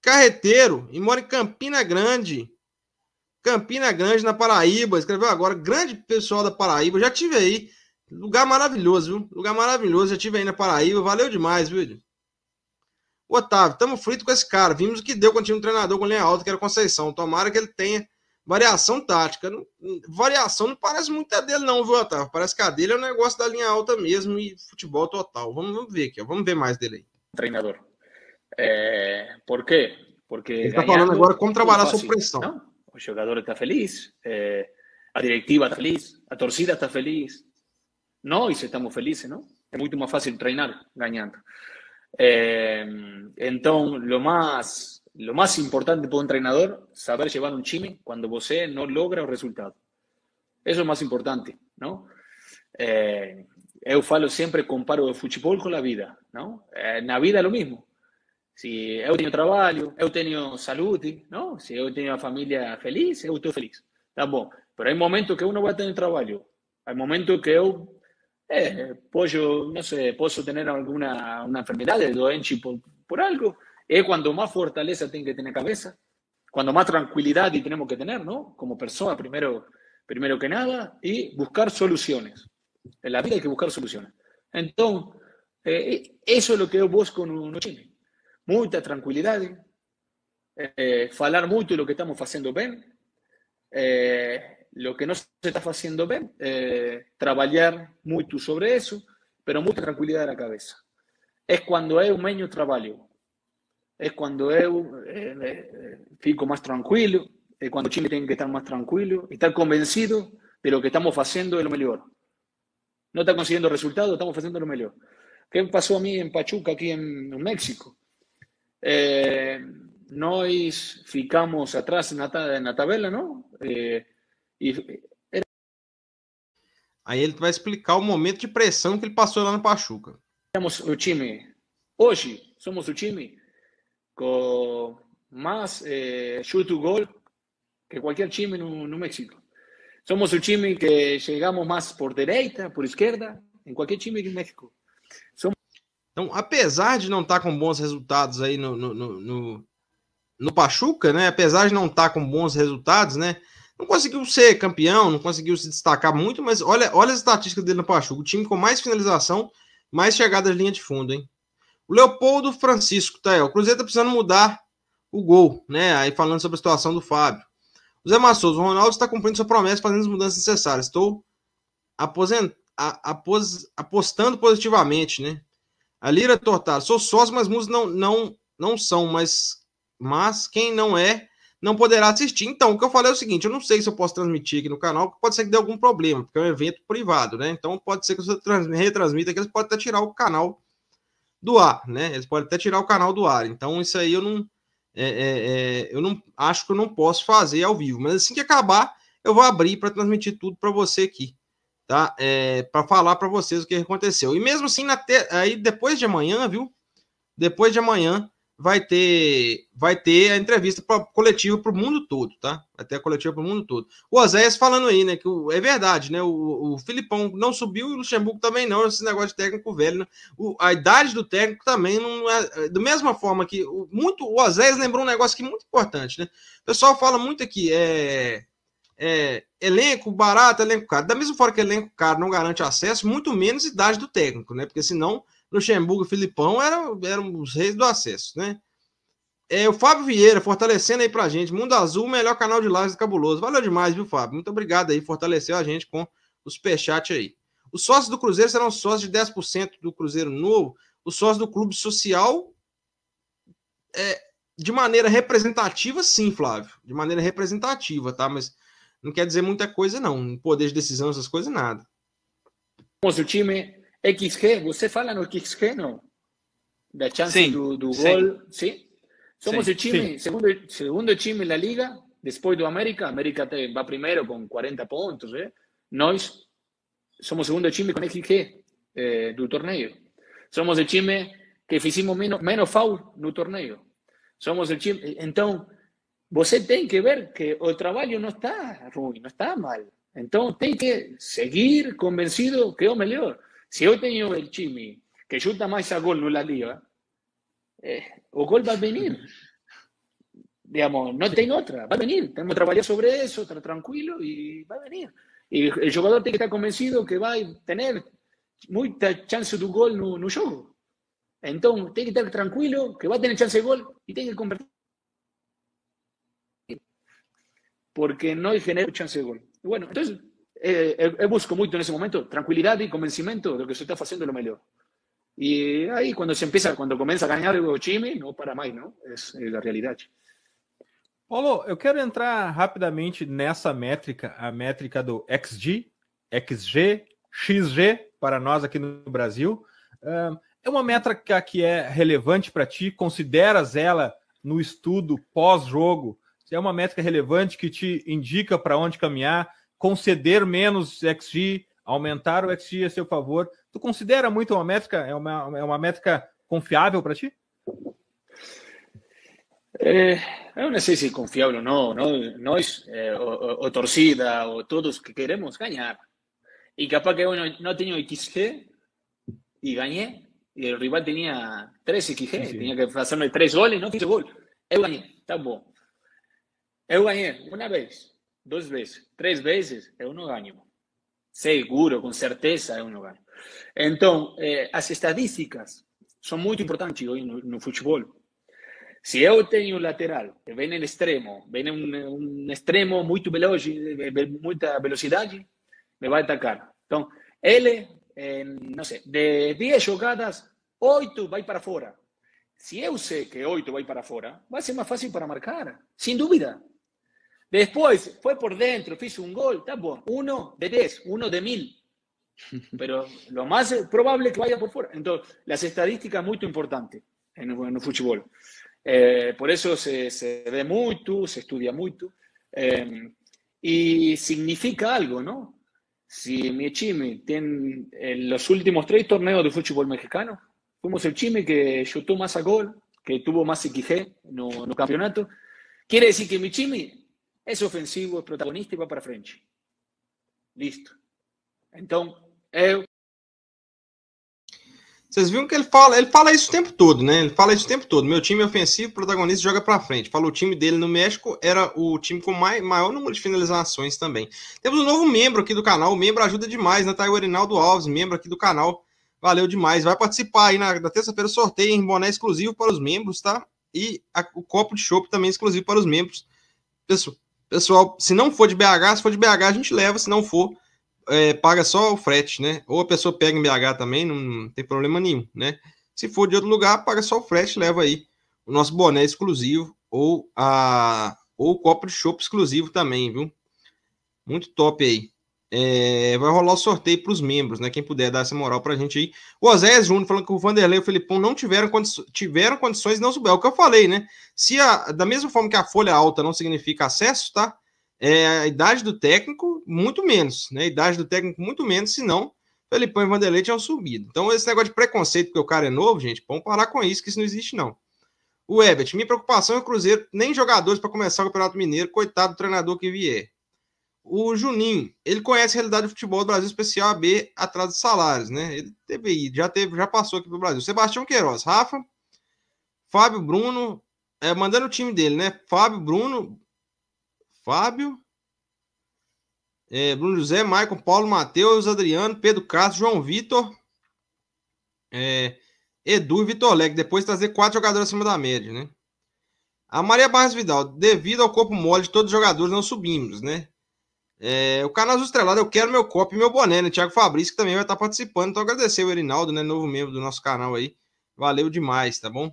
carreteiro e moro em Campina Grande. Campina Grande, na Paraíba. Escreveu agora. Grande pessoal da Paraíba. Já tive aí. Lugar maravilhoso, viu? Lugar maravilhoso. Já tive aí na Paraíba. Valeu demais, viu? Otávio, estamos frito com esse cara. Vimos o que deu quando tinha um treinador com linha alta, que era Conceição. Tomara que ele tenha variação tática. Não, variação não parece muito a dele, não, viu, Otávio? Parece que a dele é um negócio da linha alta mesmo e futebol total. Vamos,
vamos ver aqui, ó. vamos ver mais dele aí. Treinador. É, por quê? Porque. Ele está falando agora como trabalhar sob pressão. Não, o jogador está feliz, é, a diretiva está feliz, a torcida está feliz. ¿no? Y si estamos felices, ¿no? Es mucho más fácil entrenar ganando. Eh, entonces, lo más importante para un entrenador, saber llevar un chime cuando vosé no logra un resultado. Eso es más importante, ¿no? Yo eh, eu falo siempre comparo el fútbol con la vida, ¿no? Eh, en la vida lo mismo si Si yo tengo trabajo, yo tengo salud, ¿no? Si yo tengo una familia feliz, yo estoy feliz. Está bueno Pero hay momentos que uno va a tener trabajo. Hay momentos que yo eh, Pollo, no sé, ¿puedo tener alguna una enfermedad de Doenchi por, algo, es cuando más fortaleza tiene que tener cabeza, cuando más tranquilidad y tenemos que tener, ¿no? Como persona, primero, primero que nada, y buscar soluciones. En la vida hay que buscar soluciones. Entonces, eh, eso es lo que yo busco con un Chile. Mucha tranquilidad, eh, eh, falar mucho de lo que estamos haciendo bien, eh, lo que no se está haciendo bien, eh, trabajar mucho sobre eso, pero mucha tranquilidad de la cuando es un menos trabajo. Es cuando es eh, eh, fico más tranquilo, Es cuando los chinos que estar más tranquilo, estar convencido de lo que estamos haciendo de lo mejor. No está consiguiendo resultado, estamos haciendo lo mejor. ¿Qué pasó a mí en Pachuca, aquí en México? Eh, ficamos atrás en la tabela, ¿no? Eh, E...
Aí ele vai explicar o momento de pressão que ele passou lá no Pachuca. Temos
o time. Hoje somos o time com mais eh, chute do gol que qualquer time no, no México. Somos o time que chegamos mais por direita, por esquerda, em qualquer time do México. Somos...
Então, apesar de não estar tá com bons resultados aí no, no, no, no, no Pachuca, né? Apesar de não estar tá com bons resultados, né? Não conseguiu ser campeão, não conseguiu se destacar muito, mas olha, olha as estatísticas dele no Pachuca. O time com mais finalização, mais chegada de linha de fundo, hein? O Leopoldo Francisco, tá aí, O Cruzeiro tá precisando mudar o gol, né? Aí falando sobre a situação do Fábio. O Zé Massoso, o Ronaldo está cumprindo sua promessa, fazendo as mudanças necessárias. Estou aposent... a, apos... apostando positivamente, né? A Lira Tortar, sou sócio, mas muitos não, não, não são, mas, mas quem não é não poderá assistir. Então, o que eu falei é o seguinte: eu não sei se eu posso transmitir aqui no canal, porque pode ser que dê algum problema, porque é um evento privado, né? Então, pode ser que você retransmita que eles podem até tirar o canal do ar, né? Eles podem até tirar o canal do ar. Então, isso aí eu não. É, é, é eu não acho que eu não posso fazer ao vivo, mas assim que acabar, eu vou abrir para transmitir tudo para você aqui, tá? É, para falar para vocês o que aconteceu. E mesmo assim, te... aí depois de amanhã, viu? Depois de amanhã, vai ter vai ter a entrevista pra, coletiva para o mundo todo, tá? Vai ter a coletiva para o mundo todo. O Oséias falando aí, né? Que o, é verdade, né? O, o Filipão não subiu e o Luxemburgo também não. Esse negócio de técnico velho. Né? O, a idade do técnico também não é, é. Da mesma forma que o, muito, o Oséias lembrou um negócio que é muito importante, né? O pessoal fala muito aqui, é. É, elenco barato, elenco caro. Da mesma forma que elenco caro não garante acesso, muito menos idade do técnico, né? Porque senão Luxemburgo e Filipão eram, eram os reis do acesso, né? É, o Fábio Vieira, fortalecendo aí pra gente. Mundo Azul, melhor canal de lives do Cabuloso. Valeu demais, viu, Fábio? Muito obrigado aí, fortaleceu a gente com o superchat aí. Os sócios do Cruzeiro serão sócios de 10% do Cruzeiro Novo. Os sócios do Clube Social, é, de maneira representativa, sim, Flávio. De maneira representativa, tá? Mas não quer dizer muita coisa, não. Poder de
decisão, essas coisas, nada. Moço, o time XG, ¿usted habla no XG, no? la chance del gol, sí.
Somos el segundo,
segundo en la liga, después de América. América va primero con 40 puntos. ¿eh? Nosotros somos segundo equipo con XG eh, do torneo. Somos el equipo que hicimos menos, menos foul no torneo. Somos el tiene Entonces, usted tiene que ver que el trabajo no está ru no está mal. Entonces, tiene que seguir convencido que es o mejor. Si hoy tengo el Chimi que junta más a gol la liga, eh, o gol va a venir, (laughs) Digamos, no otra, va a venir. Tengo que trabajar sobre eso, estar tranquilo va a venir. Y el jugador tiene que estar convencido que va a tener mucha chance de gol no, no juego. Entonces, tiene que estar tranquilo que va a tener chance de gol y tiene que convertir, Porque no genera chance de gol. Bueno, entonces eh, eu, eh, eh, busco muito nesse momento tranquilidade e convencimento do que você está fazendo é o melhor. E aí, quando se empieza, quando começa a ganhar o time, não para mais, não? Essa é a realidade.
Paulo, eu quero entrar rapidamente nessa métrica, a métrica do XG, XG, XG, para nós aqui no Brasil. É uma métrica que é relevante para ti? Consideras ela no estudo pós-jogo? É uma métrica relevante que te indica para onde caminhar? conceder menos XG, aumentar o XG a seu favor. Tu considera muito uma métrica, é uma, é uma métrica confiável para ti? Eh,
eu não sei se confiável ou não. Nós, é, eh, o, o, torcida, ou todos que queremos ganhar. E capaz que eu não, não tenho XG e ganhei. E o rival tinha três XG, tinha que fazer 3 goles, não fiz gol. Eu ganhei, tá bom. Eu ganhei uma vez. dos veces, tres veces es uno ganho. Seguro, con certeza, es uno ganho. entonces eh, estadísticas son muy importantes hoy en el fútbol. Si yo tengo un lateral que viene en extremo, viene en un extremo muy veloz, eh, mucha velocidad me va a atacar. entonces él, no sé de 10 jugadas, 8 va para fora. Si yo sé que 8 va para fora, a ser más fácil para marcar, sin duda. Después fue por dentro, hizo un gol, está bueno. Uno de tres, uno de mil. (laughs) Pero lo más eh, probable es que vaya por fuera. Entonces, las estadísticas muy importantes en, el fútbol. Eh, por eso se, se, ve mucho, se estudia mucho. Eh, y significa algo, ¿no? Si mi chime tiene en los últimos tres torneos de fútbol mexicano, fuimos el chime que chutó más a gol, que tuvo más XG no, no campeonato. Quiere decir que mi chime Es ofensivo, é protagonista e vai para frente. Listo. Então, eu. É Vocês viram que ele
fala, ele fala isso o tempo todo, né? Ele fala isso o tempo todo. Meu time é ofensivo, protagonista joga para frente. Falou o time dele no México era o time com mai, maior número de finalizações também. Temos um novo membro aqui do canal, o membro ajuda demais, né? Tá aí o Alves, membro aqui do canal. Valeu demais. Vai participar aí na, na terça-feira sorteio em boné exclusivo para os membros, tá? E a, o copo de chopp também exclusivo para os membros. Pessoal, Pessoal, se não for de BH, se for de BH, a gente leva, se não for, é, paga só o frete, né? Ou a pessoa pega em BH também, não, tem problema nenhum, né? Se for de outro lugar, paga só o frete, leva aí o nosso boné exclusivo ou a ou o copo de chopp exclusivo também, viu? Muito top aí. É, vai rolar o sorteio para os membros, né? Quem puder dar essa moral para a gente aí. O Oséias Júnior falando que o Vanderlei e o Felipão não tiveram, condi tiveram condições de não subir. É o que eu falei, né? Se a, da mesma forma que a folha alta não significa acesso, tá? É, a idade do técnico, muito menos, né? A idade do técnico, muito menos, senão Felipão e Vanderlei tinham subido. Então, esse negócio de preconceito porque o cara é novo, gente, vamos parar com isso, que isso não existe, não. O Ebert, minha preocupação é o Cruzeiro, nem jogadores para começar o Campeonato Mineiro, coitado do treinador que vier. O Juninho, ele conhece a realidade do futebol do Brasil Especial AB atrás dos salários, né? Ele teve, já teve, já passou aqui pro Brasil. Sebastião Queiroz, Rafa, Fábio Bruno, é, mandando o time dele, né? Fábio Bruno, Fábio, é, Bruno José, Maicon, Paulo, Matheus, Adriano, Pedro Castro, João Vitor, é, Edu e Vitor Leque. Depois trazer quatro jogadores acima da média, né? A Maria Barros Vidal, devido ao corpo mole de todos os jogadores, não subimos, né? É, o canal Estrelado, eu quero meu copo e meu boné, né? Tiago Fabrício, que também vai estar participando. Então, agradecer o Erinaldo, né? Novo membro do nosso canal aí. Valeu demais, tá bom?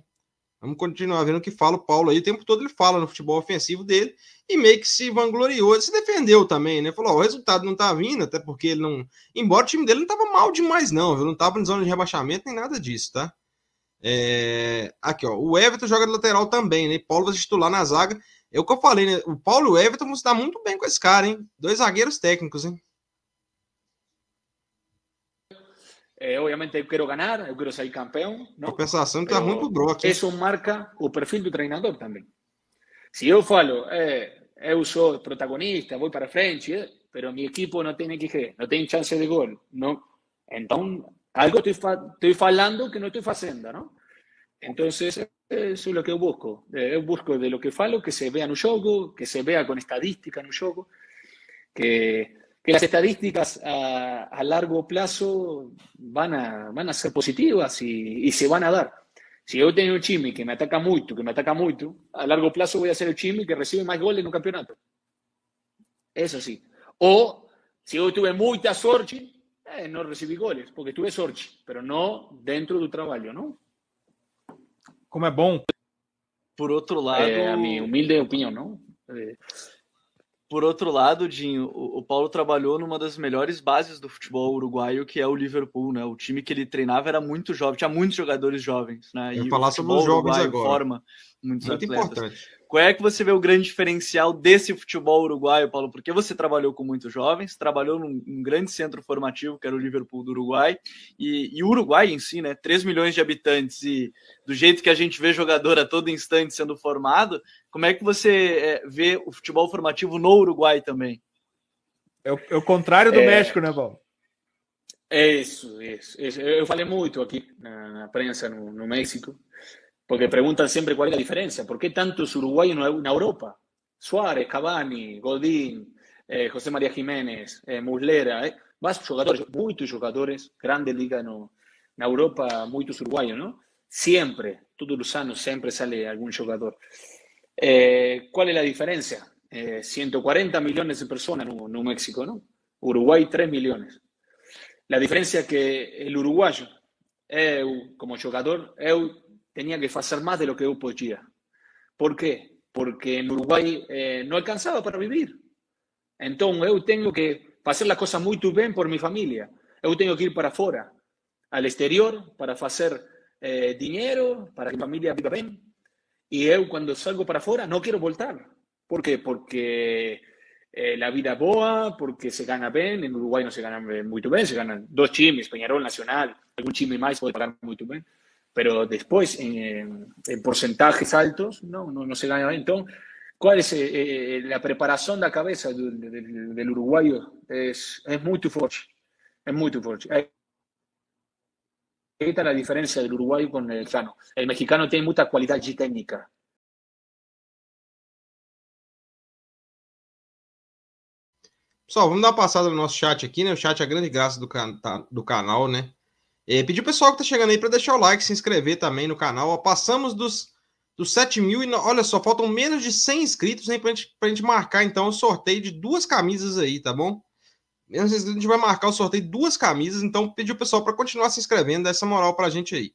Vamos continuar vendo o que fala o Paulo aí. O tempo todo ele fala no futebol ofensivo dele e meio que se vangloriou. Ele se defendeu também, né? Falou: ó, o resultado não tá vindo, até porque ele não. Embora o time dele não tava mal demais, não, viu? Não tava em zona de rebaixamento nem nada disso, tá? É... Aqui, ó. O Everton joga de lateral também, né? Paulo vai se titular na zaga. É o que eu falei, né? O Paulo Everton vão se dar muito bem com esse cara, hein? Dois zagueiros técnicos, hein?
É, obviamente eu quero ganhar, eu quero ser campeão. A Compensación está muy pro Isso marca o perfil do treinador também. Se eu falo, é, eu sou protagonista, vou para frente, mas é, pero mi equipo tem tiene que não tem chance de gol, não. Então, algo estou estou falando que não estou fazendo, ¿no? Então, Eso eh, es lo que busco. Eh, busco de lo que falo, que se vea en un juego, que se vea con estadística en un juego, que, que las estadísticas a, largo plazo van a, van a ser positivas y, se van a dar. Si yo tengo un chimi que me ataca mucho, que me ataca mucho, a largo plazo voy a ser el chimi que recibe más goles en un campeonato. Eso sí. O si yo tuve mucha suerte eh, no recibí goles, porque tuve suerte pero no dentro del trabajo,
¿no? Como é bom. Por outro é, lado. É a minha humilde opinião, não? É. Por outro lado, Dinho, o Paulo trabalhou numa das melhores bases do futebol uruguaio, que é o Liverpool, né? O time que ele treinava era muito jovem, tinha muitos jogadores jovens, né? Eu e falar sobre os jovens agora. Forma muitos Muito atletas. Importante. Qual é que você vê o grande diferencial desse futebol uruguaio, Paulo? Porque você trabalhou com muitos jovens, trabalhou num, num grande centro formativo, que era o Liverpool do Uruguai, e, o Uruguai em si, né? 3 milhões de habitantes, e do jeito que a gente vê jogador a todo instante sendo formado, como é que você é, vê o futebol formativo no Uruguai também?
É o, é o contrário do é... México, né, Paulo?
É isso, isso, isso, Eu falei muito aqui na, na prensa no, no México. Porque preguntan siempre cuál es la diferencia. ¿Por qué tantos uruguayos en Europa? Suárez, Cavani, Godín, eh, José María Jiménez, eh, Muslera. Más eh. Vas jugadores, muchos jugadores, grande liga en, en Europa, muchos uruguayos, ¿no? Siempre, los años, siempre sale algún jugador. ¿Cuál es la diferencia? 140 millones de personas en, México, ¿no? Uruguay 3 millones. La diferencia es que el uruguayo, como jugador, es tenía que hacer más de lo que yo podía. ¿Por qué? Porque en Uruguay eh, no alcanzaba para vivir. Entonces, yo tengo que hacer las cosas muy bien por mi familia. Yo tengo que ir para afuera, al exterior, para hacer eh, dinero, para que mi familia viva bien. Y yo cuando salgo para afuera no quiero voltar. ¿Por qué? Porque eh, la vida boa, porque se gana bien, en Uruguay no se gana muy bien, se ganan dos chimes, Peñarol Nacional, algún chime más puede pagar muy bien pero después en, eh, en porcentajes altos no, no, no se gana Entonces, ¿cuál es eh, eh, la preparación de la cabeza del, uruguayo? Es, es, muy fuerte, es muy fuerte. Ahí está la diferencia del uruguayo con el mexicano. El mexicano tiene mucha cualidad técnica,
Pessoal, vamos dar pasar passada no nosso chat aqui, né? O chat es la grande gracia do, canal, ¿no? É, pedir o pessoal que tá chegando aí para deixar o like, se inscrever também no canal. Ó, passamos dos, dos 7 mil e olha só, faltam menos de 100 inscritos para a gente, a gente marcar então o sorteio de duas camisas aí, tá bom? Menos de 100 inscritos, a gente vai marcar o sorteio de duas camisas, então pedir o pessoal para continuar se inscrevendo, dessa moral para a gente aí.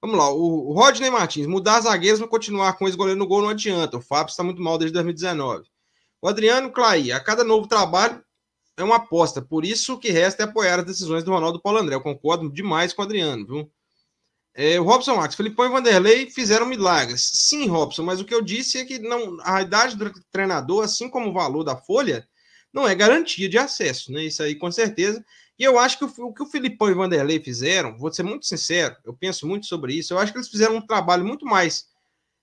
Vamos lá, o Rodney Martins, mudar zagueiros, não continuar com esse goleiro no gol não adianta. O Fábio está muito mal desde 2019. O Adriano Clay, a cada novo trabalho, é uma aposta. Por isso que resta é apoiar as decisões do Ronaldo Paulo André. Eu concordo demais com o Adriano, viu? É, o Robson Max, Filipão e Vanderlei fizeram milagres. Sim, Robson, mas o que eu disse é que não, a idade do treinador, assim como o valor da folha, não é garantia de acesso, né? Isso aí com certeza. E eu acho que o, o que o Filipão e Vanderlei fizeram, vou ser muito sincero, eu penso muito sobre isso, eu acho que eles fizeram um trabalho muito mais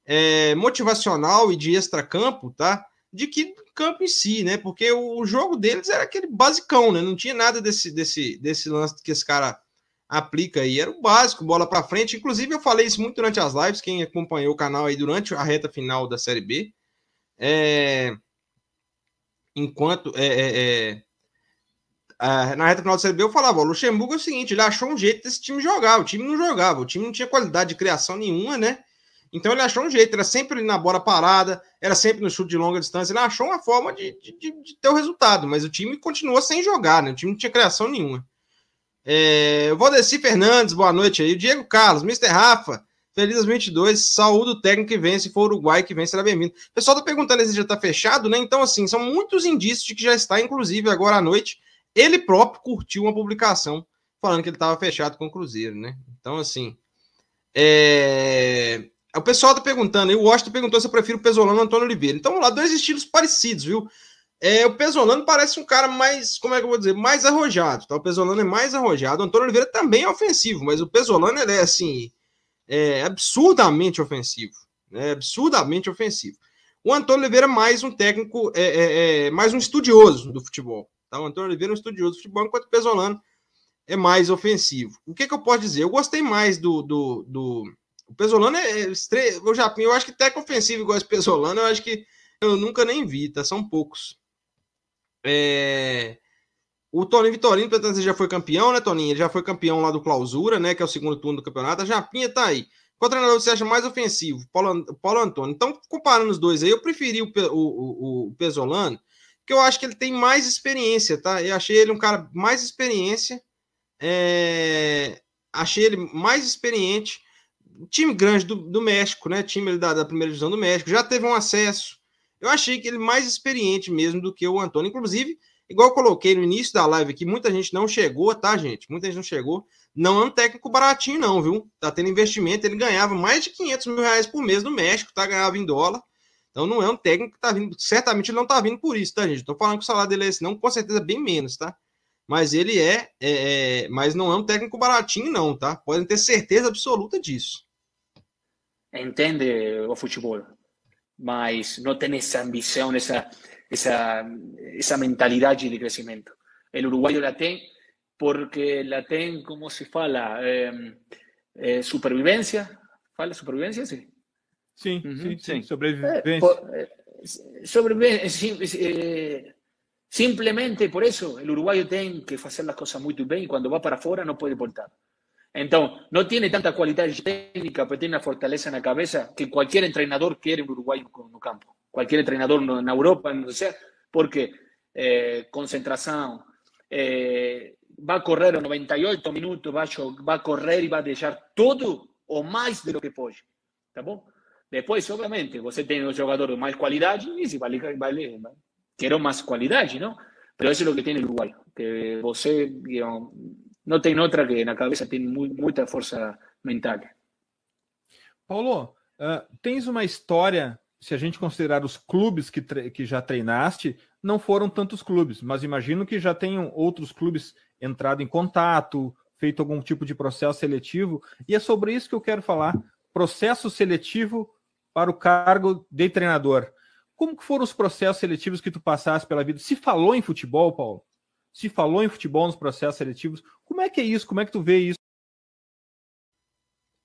é, motivacional e de extracampo, tá? De que campo em si, né? Porque o, o jogo deles era aquele basicão, né? Não tinha nada desse, desse, desse lance que esse cara aplica aí. Era o básico, bola para frente. Inclusive, eu falei isso muito durante as lives. Quem acompanhou o canal aí durante a reta final da Série B. É... Enquanto. É, é, é na reta final da Série B, eu falava: o Luxemburgo é o seguinte, ele achou um jeito desse time jogar. O time não jogava, o time não tinha qualidade de criação nenhuma, né? Então ele achou um jeito, era sempre na bola parada, era sempre no chute de longa distância, ele achou uma forma de, de, de ter o resultado, mas o time continua sem jogar, né? O time não tinha criação nenhuma. É, descer Fernandes, boa noite aí. O Diego Carlos, Mr. Rafa, feliz 22, saúde o técnico que vence, for o Uruguai que vence, será bem-vindo. O pessoal tá perguntando se já tá fechado, né? Então, assim, são muitos indícios de que já está, inclusive agora à noite, ele próprio curtiu uma publicação falando que ele estava fechado com o Cruzeiro, né? Então, assim. É... O pessoal tá perguntando, e o Washington perguntou se eu prefiro o Pesolano ou Antônio Oliveira. Então, lá, dois estilos parecidos, viu? É, o Pesolano parece um cara mais, como é que eu vou dizer, mais arrojado, tá? O Pesolano é mais arrojado, o Antônio Oliveira também é ofensivo, mas o Pesolano, ele é, assim, é, absurdamente ofensivo, né? É absurdamente ofensivo. O Antônio Oliveira é mais um técnico, é, é, é, mais um estudioso do futebol, tá? O Antônio Oliveira é um estudioso do futebol, enquanto o Pesolano é mais ofensivo. O que, que eu posso dizer? Eu gostei mais do, do, do o Pesolano é O Japinha, eu acho que até ofensivo igual esse Pesolano, eu acho que eu nunca nem vi, tá? São poucos. É... O Toninho Vitorino, portanto, já foi campeão, né, Toninho? Ele já foi campeão lá do Clausura, né? Que é o segundo turno do campeonato. A Japinha tá aí. Qual treinador você acha mais ofensivo? Paulo, Paulo Antônio. Então, comparando os dois aí, eu preferi o, o, o, o Pesolano, que eu acho que ele tem mais experiência, tá? Eu achei ele um cara mais experiência. É... Achei ele mais experiente time grande do, do México, né? Time da, da, primeira divisão do México, já teve um acesso. Eu achei que ele mais experiente mesmo do que o Antônio. Inclusive, igual coloquei no início da live aqui, muita gente não chegou, tá, gente? Muita gente não chegou. Não é um técnico baratinho, não, viu? Tá tendo investimento, ele ganhava mais de 500 mil reais por mês no México, tá? Ganhava em dólar. Então não é um técnico que tá vindo, certamente ele não tá vindo por isso, tá, gente? Tô falando que o salário dele é esse, não, com certeza bem menos, tá? Mas ele é, é, é mas não é um técnico baratinho, não, tá? Podem ter certeza absoluta disso.
Entiende o fútbol, pero no tiene esa ambición, esa mentalidad de crecimiento. El uruguayo la tiene porque la tiene, como se fala, em, eh, supervivencia, ¿fala supervivencia? Sí. Sí, sí, sobrevivencia. Eh, eh, simplemente por eso el uruguayo tiene que hacer las cosas muy bien y cuando va para afuera no puede portar. Entonces, no tiene tanta cualidad técnica, pero tiene una fortaleza en la cabeza que cualquier entrenador quiere en Uruguay en un campo. Cualquier entrenador en Europa, no sé, porque eh, concentración, eh, va a correr 98 minutos, va a correr y va a dejar todo o más de lo que puede. ¿Está bom? Después, obviamente, usted tiene un jugador de más qualidade, y si vale, vale, Quiero más calidad, ¿no? Pero eso es lo que tiene Uruguay, que usted, não tem outra que na cabeça, tem muita força mental.
Paulo, uh, tens uma história, se a gente considerar os clubes que, que já treinaste, não foram tantos clubes, mas imagino que já tenham outros clubes entrado em contato, feito algum tipo de processo seletivo, e é sobre isso que eu quero falar, processo seletivo para o cargo de treinador. Como que foram os processos seletivos que tu passaste pela vida? Se falou em futebol, Paulo? se falou em futebol nos
processos seletivos. Como é que é isso? Como é que tu vê isso?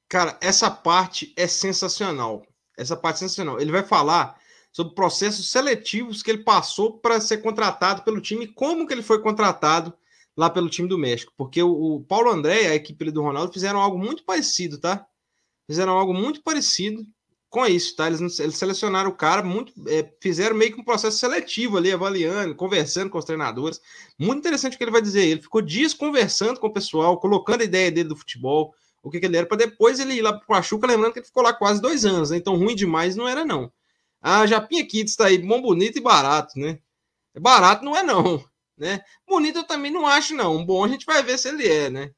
Cara, essa parte é sensacional. Essa parte é sensacional. Ele vai falar sobre processos seletivos que ele passou para ser contratado pelo time, como que ele foi contratado lá pelo time do México. Porque o, Paulo André e a equipe do Ronaldo fizeram algo muito parecido, tá? Fizeram algo muito parecido com isso, tá? Eles, eles selecionaram o cara, muito, é, fizeram meio que um processo seletivo ali, avaliando, conversando com os treinadores. Muito interessante o que ele vai dizer. Ele ficou dias conversando com o pessoal, colocando a ideia dele do futebol, o que, que ele era, para depois ele ir lá para o Pachuca, lembrando que ele ficou lá quase dois anos, né? Então ruim demais não era, não. A Japinha Kids está aí, bom, bonito e barato, né? É barato não é, não, né? Bonito eu também não acho, não. Bom, a gente vai ver se ele é, né?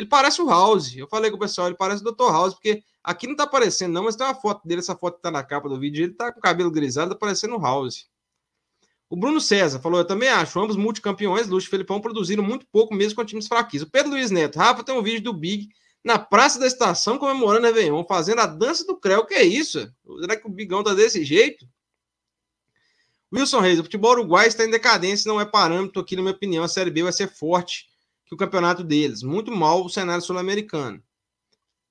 Ele parece o House. Eu falei com o pessoal, ele parece o Dr. House, porque aqui não tá aparecendo, não, mas tem uma foto dele, essa foto que tá na capa do vídeo. Ele tá com o cabelo grisalho, tá parecendo o House. O Bruno César falou: Eu também acho, ambos multicampeões, Luxo e Felipão, produziram muito pouco mesmo com times fraquinhos. O Pedro Luiz Neto, Rafa, tem um vídeo do Big na Praça da Estação comemorando a Réveillon, fazendo a dança do Creu. Que é isso? Será que o Bigão tá desse jeito? Wilson Reis, o futebol uruguai está em decadência, não é parâmetro aqui, na minha opinião. A Série B vai ser forte que o campeonato deles. Muito mal o cenário sul-americano.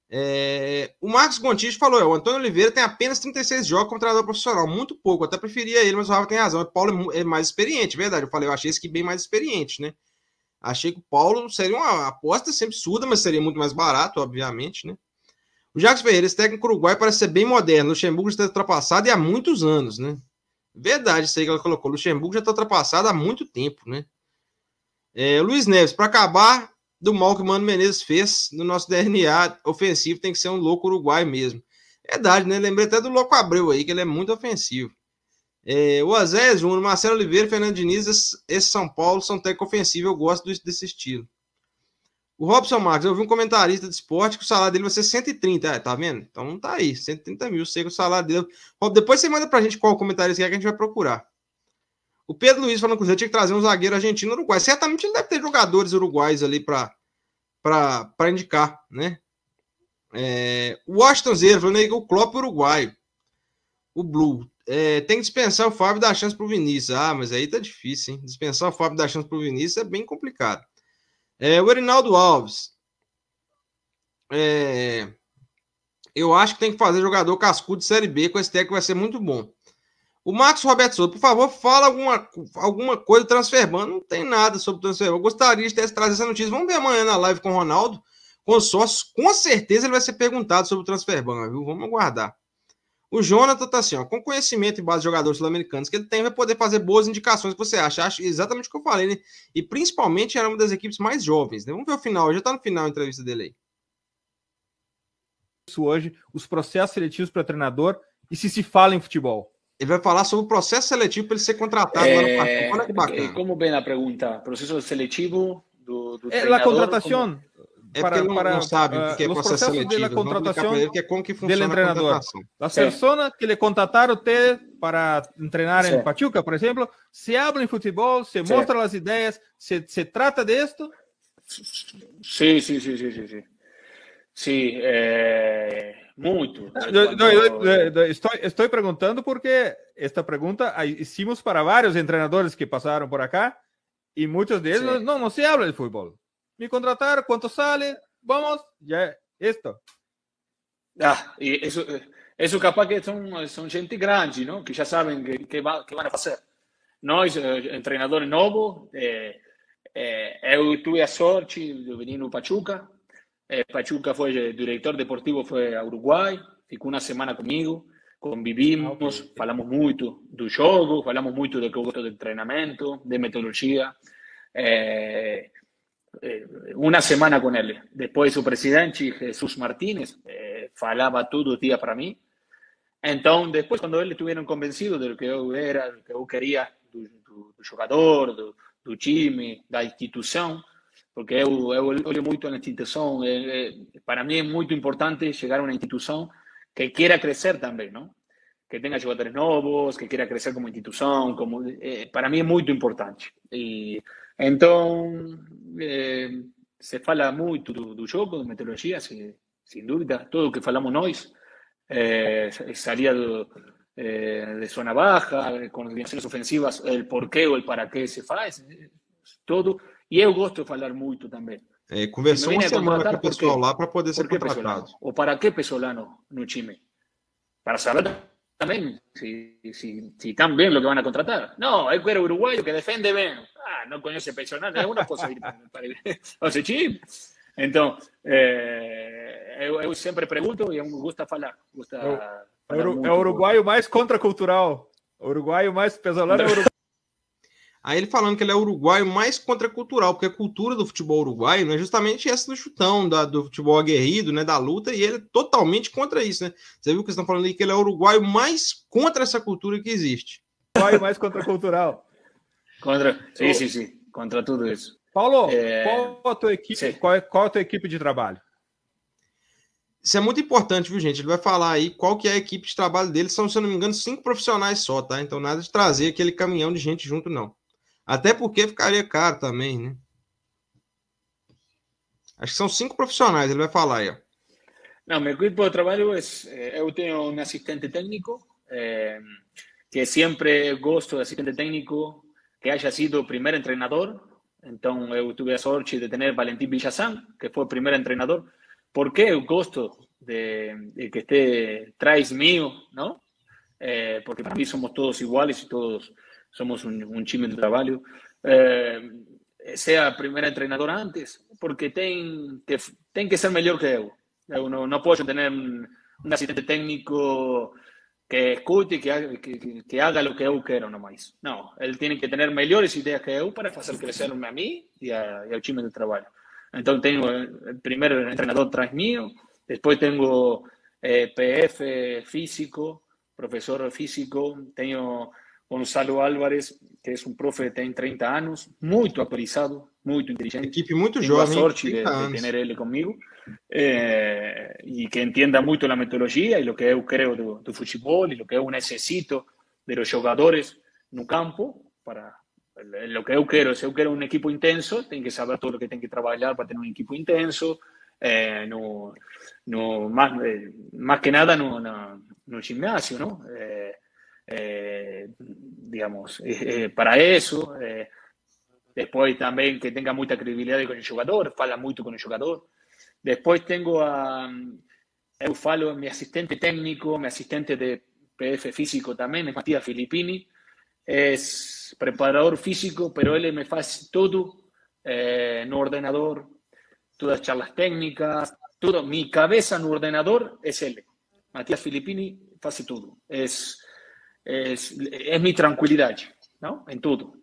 É... O Marcos Gontijo falou: é, o Antônio Oliveira tem apenas 36 jogos como treinador profissional, muito pouco. Eu até preferia ele, mas o Rafa tem razão. O Paulo é, é mais experiente, verdade. Eu falei, eu achei esse aqui bem mais experiente, né? Achei que o Paulo seria uma aposta sempre surda, mas seria muito mais barato, obviamente, né? O Jacques Ferreira, esse técnico uruguai parece ser bem moderno. Luxemburgo está ultrapassado e há muitos anos, né? Verdade, isso aí que ela colocou. Luxemburgo já está ultrapassado há muito tempo, né? É, Luiz Neves, para acabar do mal que o Mano Menezes fez no nosso DNA ofensivo, tem que ser um louco uruguai mesmo. É Verdade, né? Lembrei até do Louco Abreu aí, que ele é muito ofensivo. É, o Azé Júnior, Marcelo Oliveira, Fernando Diniz, esse São Paulo são técnico ofensivo, eu gosto desse estilo. O Robson Marques, eu vi um comentarista de esporte que o salário dele vai ser 130, ah, é, tá vendo? Então tá aí, 130 mil, sei que o salário dele. depois você manda pra gente qual comentarista que é que a gente vai procurar. O Pedro Luiz falando que o Cruzeiro tinha que trazer um zagueiro argentino uruguai. Certamente ele deve ter jogadores uruguais ali para indicar, né? É, o Washington Zero falando aí que o Klopp é uruguai. O Blue. É, tem que dispensar o Fábio da chance para o Vinícius. Ah, mas aí tá difícil, hein? Dispensar o Fábio da chance para o Vinícius é bem complicado. É, o Erinaldo Alves. É, eu acho que tem que fazer jogador cascudo de Série B com esse técnico, vai ser muito bom. O Marcos Roberto Souza, por favor, fala alguma, alguma coisa do transferban. Não tem nada sobre o transferban. Eu gostaria de trazer essa notícia. Vamos ver amanhã na live com o Ronaldo, com os sócios. Com certeza ele vai ser perguntado sobre o transferban, viu? Vamos aguardar. O Jonathan está assim, ó, com conhecimento em base de jogadores sul-americanos que ele tem, vai poder fazer boas indicações que você acha. Acho exatamente o que eu falei, né? E principalmente era uma das equipes mais jovens, né? Vamos ver o final, já está no final a entrevista dele aí. Isso hoje, os processos seletivos para treinador e se se fala em futebol. Ele vai falar sobre o processo
seletivo para ele ser contratado é, lá no é, Olha que bacana. Como bem a pergunta? Processo seletivo do, do é, a contratação. É para, porque para, não sabe o que é ah, processo seletivo. De la ele, que é como que funciona a contratação? Las é. sí.
que lhe contrataram a para treinar em en Pachuca, por exemplo, se habla em futebol, se sí. as ideias, se, se trata de
Sim, sim, sim, sim, sim. Sim. Muito.
estou perguntando yo, porque esta pergunta hicimos para vários entrenadores que passaram por acá e muitos deles não sí. se habla de futebol
me contratar, quanto sale, vamos, é isto. Ah, e isso, isso capaz que são, são gente grande, não? que já sabem que, que, que vão fazer. Nós, eh, treinador novo, é, é, eu tive a sorte de vir no Pachuca, eh, Pachuca fue el eh, director deportivo, fue a Uruguay, ficou una semana comigo, convivimos, ah, okay. falamos muito do jogo, falamos muito do que eu de treinamento, de metodologia. Eh, eh, uma semana com ele. Depois o presidente, Jesus Martínez, eh, falava todo dia para mim. Então, depois, quando eles estiveram convencidos do que eu era, do que eu queria, do, jogador, do time, da instituição, porque yo eu olho muito la institución para mí es muy importante llegar a una institución que quiera crecer también. no Que tenga jugadores nuevos, que quiera crecer como institución, Como, eh, para mí es muy importante. Entonces, eh, se fala mucho del juego, de metodologia, sin duda todo lo que falamos nosotros. Eh, salia de zona baja, con dimensiones ofensivas, el por qué o el para qué se faz, todo E eu gosto de falar muito também.
É, conversou uma semana com o pessoal lá para poder ser contratado.
Ou para que pessoal lá no, no time? Para saber também se, si, si o que vão a contratar. não é que era uruguaio que defende bem Ah, não conhece pessoal es é una cosa ir para ir. O sea, eu, eu sempre pergunto e eu gosto de falar. Gosto é de falar é, é o
uruguaio mais contracultural. O uruguaio mais pesolano é o (laughs) uruguaio.
Aí ele falando que ele é uruguaio mais contracultural, porque a cultura do futebol uruguaio é justamente essa do chutão, da, do futebol aguerrido, né, da luta, e ele é totalmente contra isso, né? Você viu que estão falando aí que ele é uruguaio mais contra essa cultura que existe. Uruguaio mais
contracultural. Contra, sim, sim, sim, contra tudo isso. Paulo, é...
qual, a tua equipe, qual, é, qual a tua equipe de trabalho? Isso é muito importante, viu, gente? Ele vai falar aí qual que é a equipe de trabalho dele. São, se eu não me engano, cinco profissionais só, tá? Então, nada de trazer aquele caminhão de gente junto, não. Até porque ficaria caro também, né? Acho que são cinco profissionais, ele vai falar aí, ó.
Não, meu equipo de trabalho é... é eu tenho um assistente técnico, é, que sempre gosto de assistente técnico que haya sido o primeiro treinador. Então, eu tive a sorte de ter Valentim Villazán, que foi o primeiro treinador. Por que eu gosto de, de que esteja atrás meu não Eh, porque para mim somos todos iguais e todos somos un, un de trabajo eh, sea primera entrenadora antes, porque tiene que, ten que ser mejor que yo. No no tener un asistente técnico que escute y que, haga, que, haga lo que yo quero nomás. no él tiene que tener mejores ideas que yo para hacer crecerme a mí y a, e de trabajo. entonces tengo el primeiro entrenador tras mío después tengo eh, PF físico, profesor físico, tengo Gonzalo Álvarez, que es un profe que tiene 30 años, muy autorizado, muy inteligente. Equipe muy joven, jovem. a sorte de, de ter él eh, Y que entienda mucho la metodología y lo que yo creo fútbol y lo y yo que de los jugadores en el campo para lo que yo quiero, si yo quiero un equipo intenso, tengo que saber todo lo que tengo que trabajar para tener un equipo intenso, eh, no, no, más, eh, más que nada no, no, gimnasio, ¿no? Eh, digamos, (laughs) eh, para eso. Eh, después también que tenga mucha credibilidad con el jugador, fala mucho con el jugador. Después tengo a, mm, Eufalo falo mi asistente técnico, mi asistente de PF físico también, es Matías Filippini, es preparador físico, pero él me hace todo en ordenador, todas las charlas técnicas, todo. Mi cabeza en ordenador es él. Matías Filippini hace todo. Es es, es mi tranquilidad, ¿no? En todo.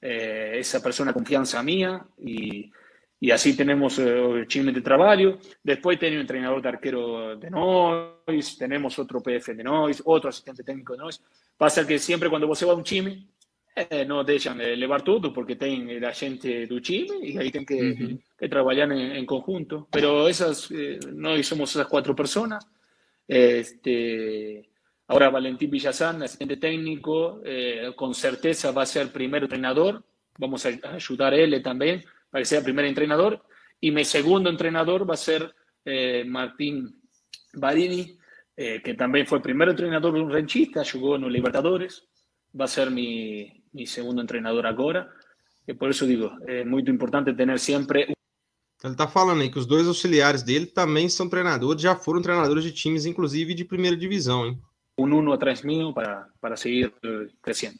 Eh, esa persona confianza mía y, y así tenemos el chisme de trabajo. Después tengo un entrenador de arquero de Nois, tenemos otro PF de Nois, otro asistente técnico de Nois. Pasa que siempre cuando se va a un chisme, eh, no dejan elevar todo porque tienen la gente del chisme y ahí tienen que, trabajar en, conjunto. Pero esas, eh, no somos esas cuatro personas. Este, Ahora Valentín Villazán, asistente técnico, eh, con certeza va a ser primer entrenador. Vamos a ayudarle también para que sea primer entrenador. Y mi segundo entrenador va a ser eh, Martín Barini, eh, que también fue primer entrenador de un ranchista, jugó en los Libertadores. Va a ser mi, segundo entrenador ahora. por eso digo, es muy importante tener siempre...
Ele está falando que os dois auxiliares dele também são treinadores, já foram treinadores de
times, inclusive de primeira divisão, ¿eh? um uno atrás mim para,
para seguir eh, crescendo.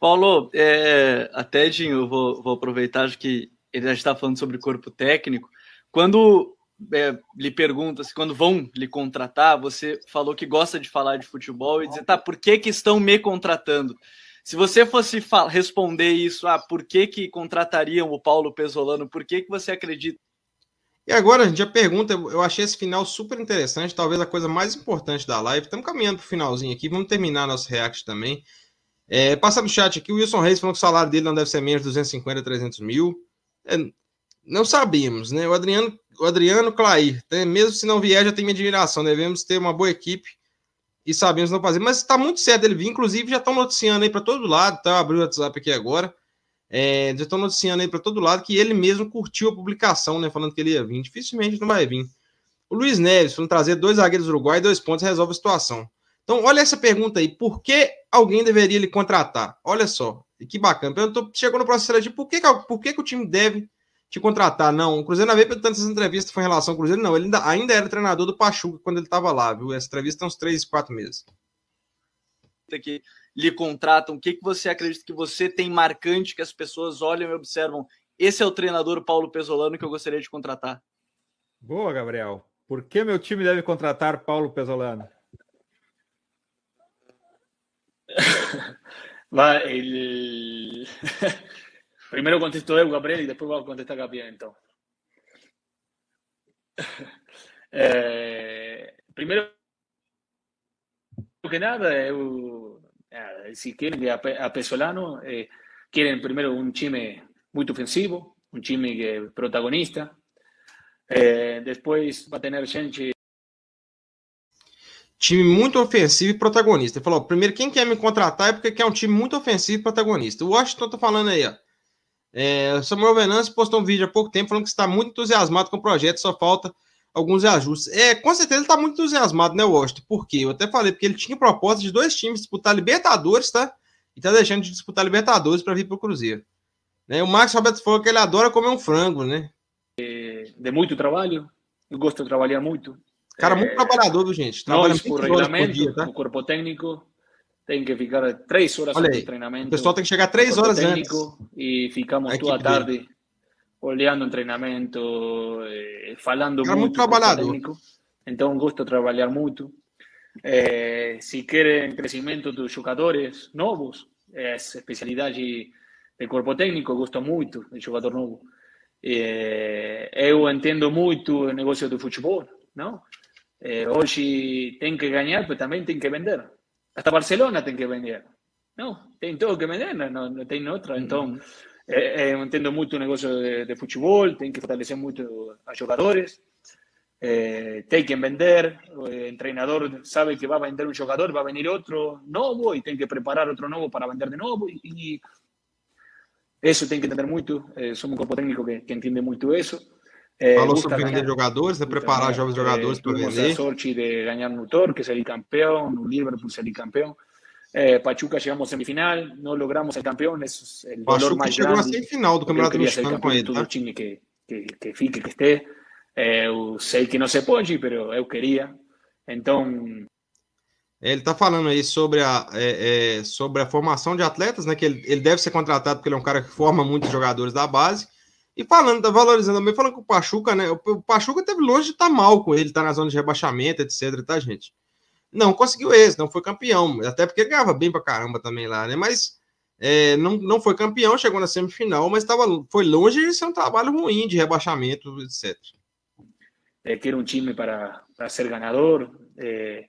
Paulo, é, até Dinho, eu vou, vou aproveitar que ele já está falando sobre corpo técnico. Quando é, lhe pergunta, assim, se quando vão lhe contratar, você falou que gosta de falar de futebol e dizer, tá, por que, que estão me contratando? Se você fosse responder isso, ah, por que, que contratariam o Paulo Pesolano? Por que, que você acredita
e agora, a gente, já pergunta, eu achei esse final super interessante, talvez a coisa mais importante da live. Estamos caminhando para o finalzinho aqui, vamos terminar nosso react também. É, no chat aqui, o Wilson Reis falando que o salário dele não deve ser menos de 250, 300 mil. É, não sabemos, né? O Adriano, o Adriano Clair, né? mesmo se não vier, já tem minha admiração. Né? Devemos ter uma boa equipe e sabemos não fazer. Mas está muito certo ele vir, inclusive já estão noticiando aí para todo lado, tá? Abriu o WhatsApp aqui agora. É, já estão noticiando aí para todo lado que ele mesmo curtiu a publicação, né? Falando que ele ia vir. Dificilmente não vai vir. O Luiz Neves falando trazer dois zagueiros do Uruguai e dois pontos resolve a situação. Então, olha essa pergunta aí. Por que alguém deveria lhe contratar? Olha só. E que bacana. Perguntou, chegou no processo de por que, por que, que o time deve te contratar. Não, o Cruzeiro não veio perguntando tantas entrevistas foi em relação ao Cruzeiro, não. Ele ainda, ainda era treinador do Pachuca quando ele estava lá, viu? Essa entrevista tem uns 3, 4 meses.
Aqui lhe contratam? O que, que você acredita que você tem marcante que as pessoas olham e observam? Esse é o treinador Paulo Pesolano que eu gostaria de contratar.
Boa, Gabriel. Por que meu time deve contratar Paulo Pesolano?
(laughs) Vai, ele... (laughs) Primeiro contesto eu, Gabriel, e depois vou contestar Gabriel, então. (laughs) É... Primeiro que nada, eu eh, si quieren que a, Pesolano, eh, quieren primero un time muy ofensivo, un time que protagonista. Eh, depois vai ter gente.
Time muito ofensivo e protagonista. Ele falou: primeiro, quem quer me contratar é porque quer um time muito ofensivo e protagonista. O Washington tá falando aí, ó. É, Samuel Venance postou um vídeo há pouco tempo falando que está muito entusiasmado com o projeto, só falta alguns ajustes. É, com certeza ele está muito entusiasmado, né, Washington? Porque eu até falei, porque ele tinha proposta de dois times disputar Libertadores, tá? E tá deixando de disputar Libertadores para vir pro Cruzeiro. Né? O Max Roberto falou que ele adora comer um frango, né?
É, de muito trabalho. Eu gosto de trabalhar muito. Cara, é, muito é, trabalhador,
viu, gente? Trabalha nós, por por dia, tá?
o corpo técnico tem que ficar três horas de antes do treinamento. O pessoal tem que chegar três horas antes. E ficamos toda a tarde oleando entrenamiento eh, falando mucho muito, muito técnico. Então gosto eh, de trabalhar muito. Eh, se querem crescimento dos jogadores novos, é especialidade de cuerpo técnico, gosto mucho de jogador novo. Eh, eu entiendo mucho el negocio do futebol, não? Eh, hoje que ganar, mas también tem que vender. Hasta Barcelona tem que vender. Não, tem todo que vender, no não tem outra. Eh, eh, entiendo mucho el negocio de, de, tiene que fortalecer mucho a jugadores. jugadores. Eh, que vender, el entrenador sabe que va a vender un jugador, va a venir otro nuevo y tiene que preparar otro nuevo para vender de nuevo. Y eso que entender mucho, somos un cuerpo técnico que, entiende mucho eso. Habló Eh, Falou sobre vender jogadores,
de preparar los jugadores para vender. Tivemos a
sorte de ganhar no que campeón, campeón no Liverpool el campeón. É, Pachuca chegamos à semifinal, não logramos ser campeão, isso é o Pachuca dolor mais chegou grande. chegou à semifinal do Campeonato Mexicano com ele, todo tá? time que, que, que fique, que esteja. Eh, eu sei que não se pode, mas eu queria. Então,
ele está falando aí sobre a, é, é, sobre a formação de atletas, né? Que ele, ele deve ser contratado porque ele é um cara que forma muitos jogadores da base. E falando, tá valorizando também, falando que o Pachuca, né? O, o Pachuca teve longe de estar tá mal com ele, tá na zona de rebaixamento, etc, tá, gente? não conseguiu esse, não foi campeão, até porque ele ganhava bem pra caramba também lá, né? Mas é, não, não foi campeão, chegou na semifinal, mas tava, foi longe de ser um trabalho ruim de rebaixamento, etc.
É, um time para, para ser ganador, é,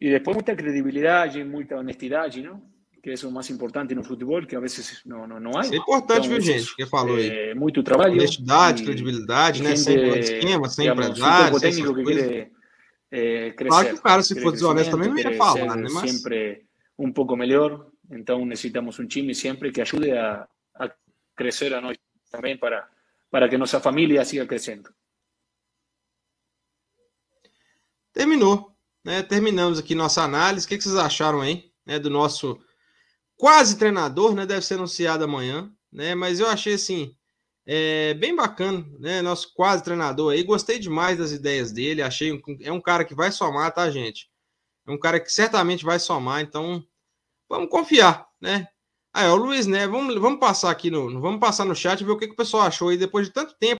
e depois muita credibilidade, muita honestidade, não? que é o mais importante no futebol, que a vezes não, não, não há. Isso é importante, então, viu, gente? Que falou é, aí. muito trabalho.
Honestidade, credibilidade, né? sem esquema, sem empresário. O técnico que quer
é, eh, crescer. Claro que o cara, se for desonesto, também não ia falar, né? Mas... Sempre um pouco melhor. Então, necessitamos um time sempre que ajude a, a crescer a nós também para, para que nossa família siga crescendo.
Terminou. Né? Terminamos aqui nossa análise. O que, que vocês acharam aí né? do nosso quase treinador? Né? Deve ser anunciado amanhã. Né? Mas eu achei assim é bem bacana, né? Nosso quase treinador aí. Gostei demais das ideias dele. Achei um, é um cara que vai somar, tá, gente? É um cara que certamente vai somar, então vamos confiar, né? Aí, ó, o Luiz né vamos, vamos passar aqui no. Vamos passar no chat e ver o que, que o pessoal achou aí depois de tanto tempo.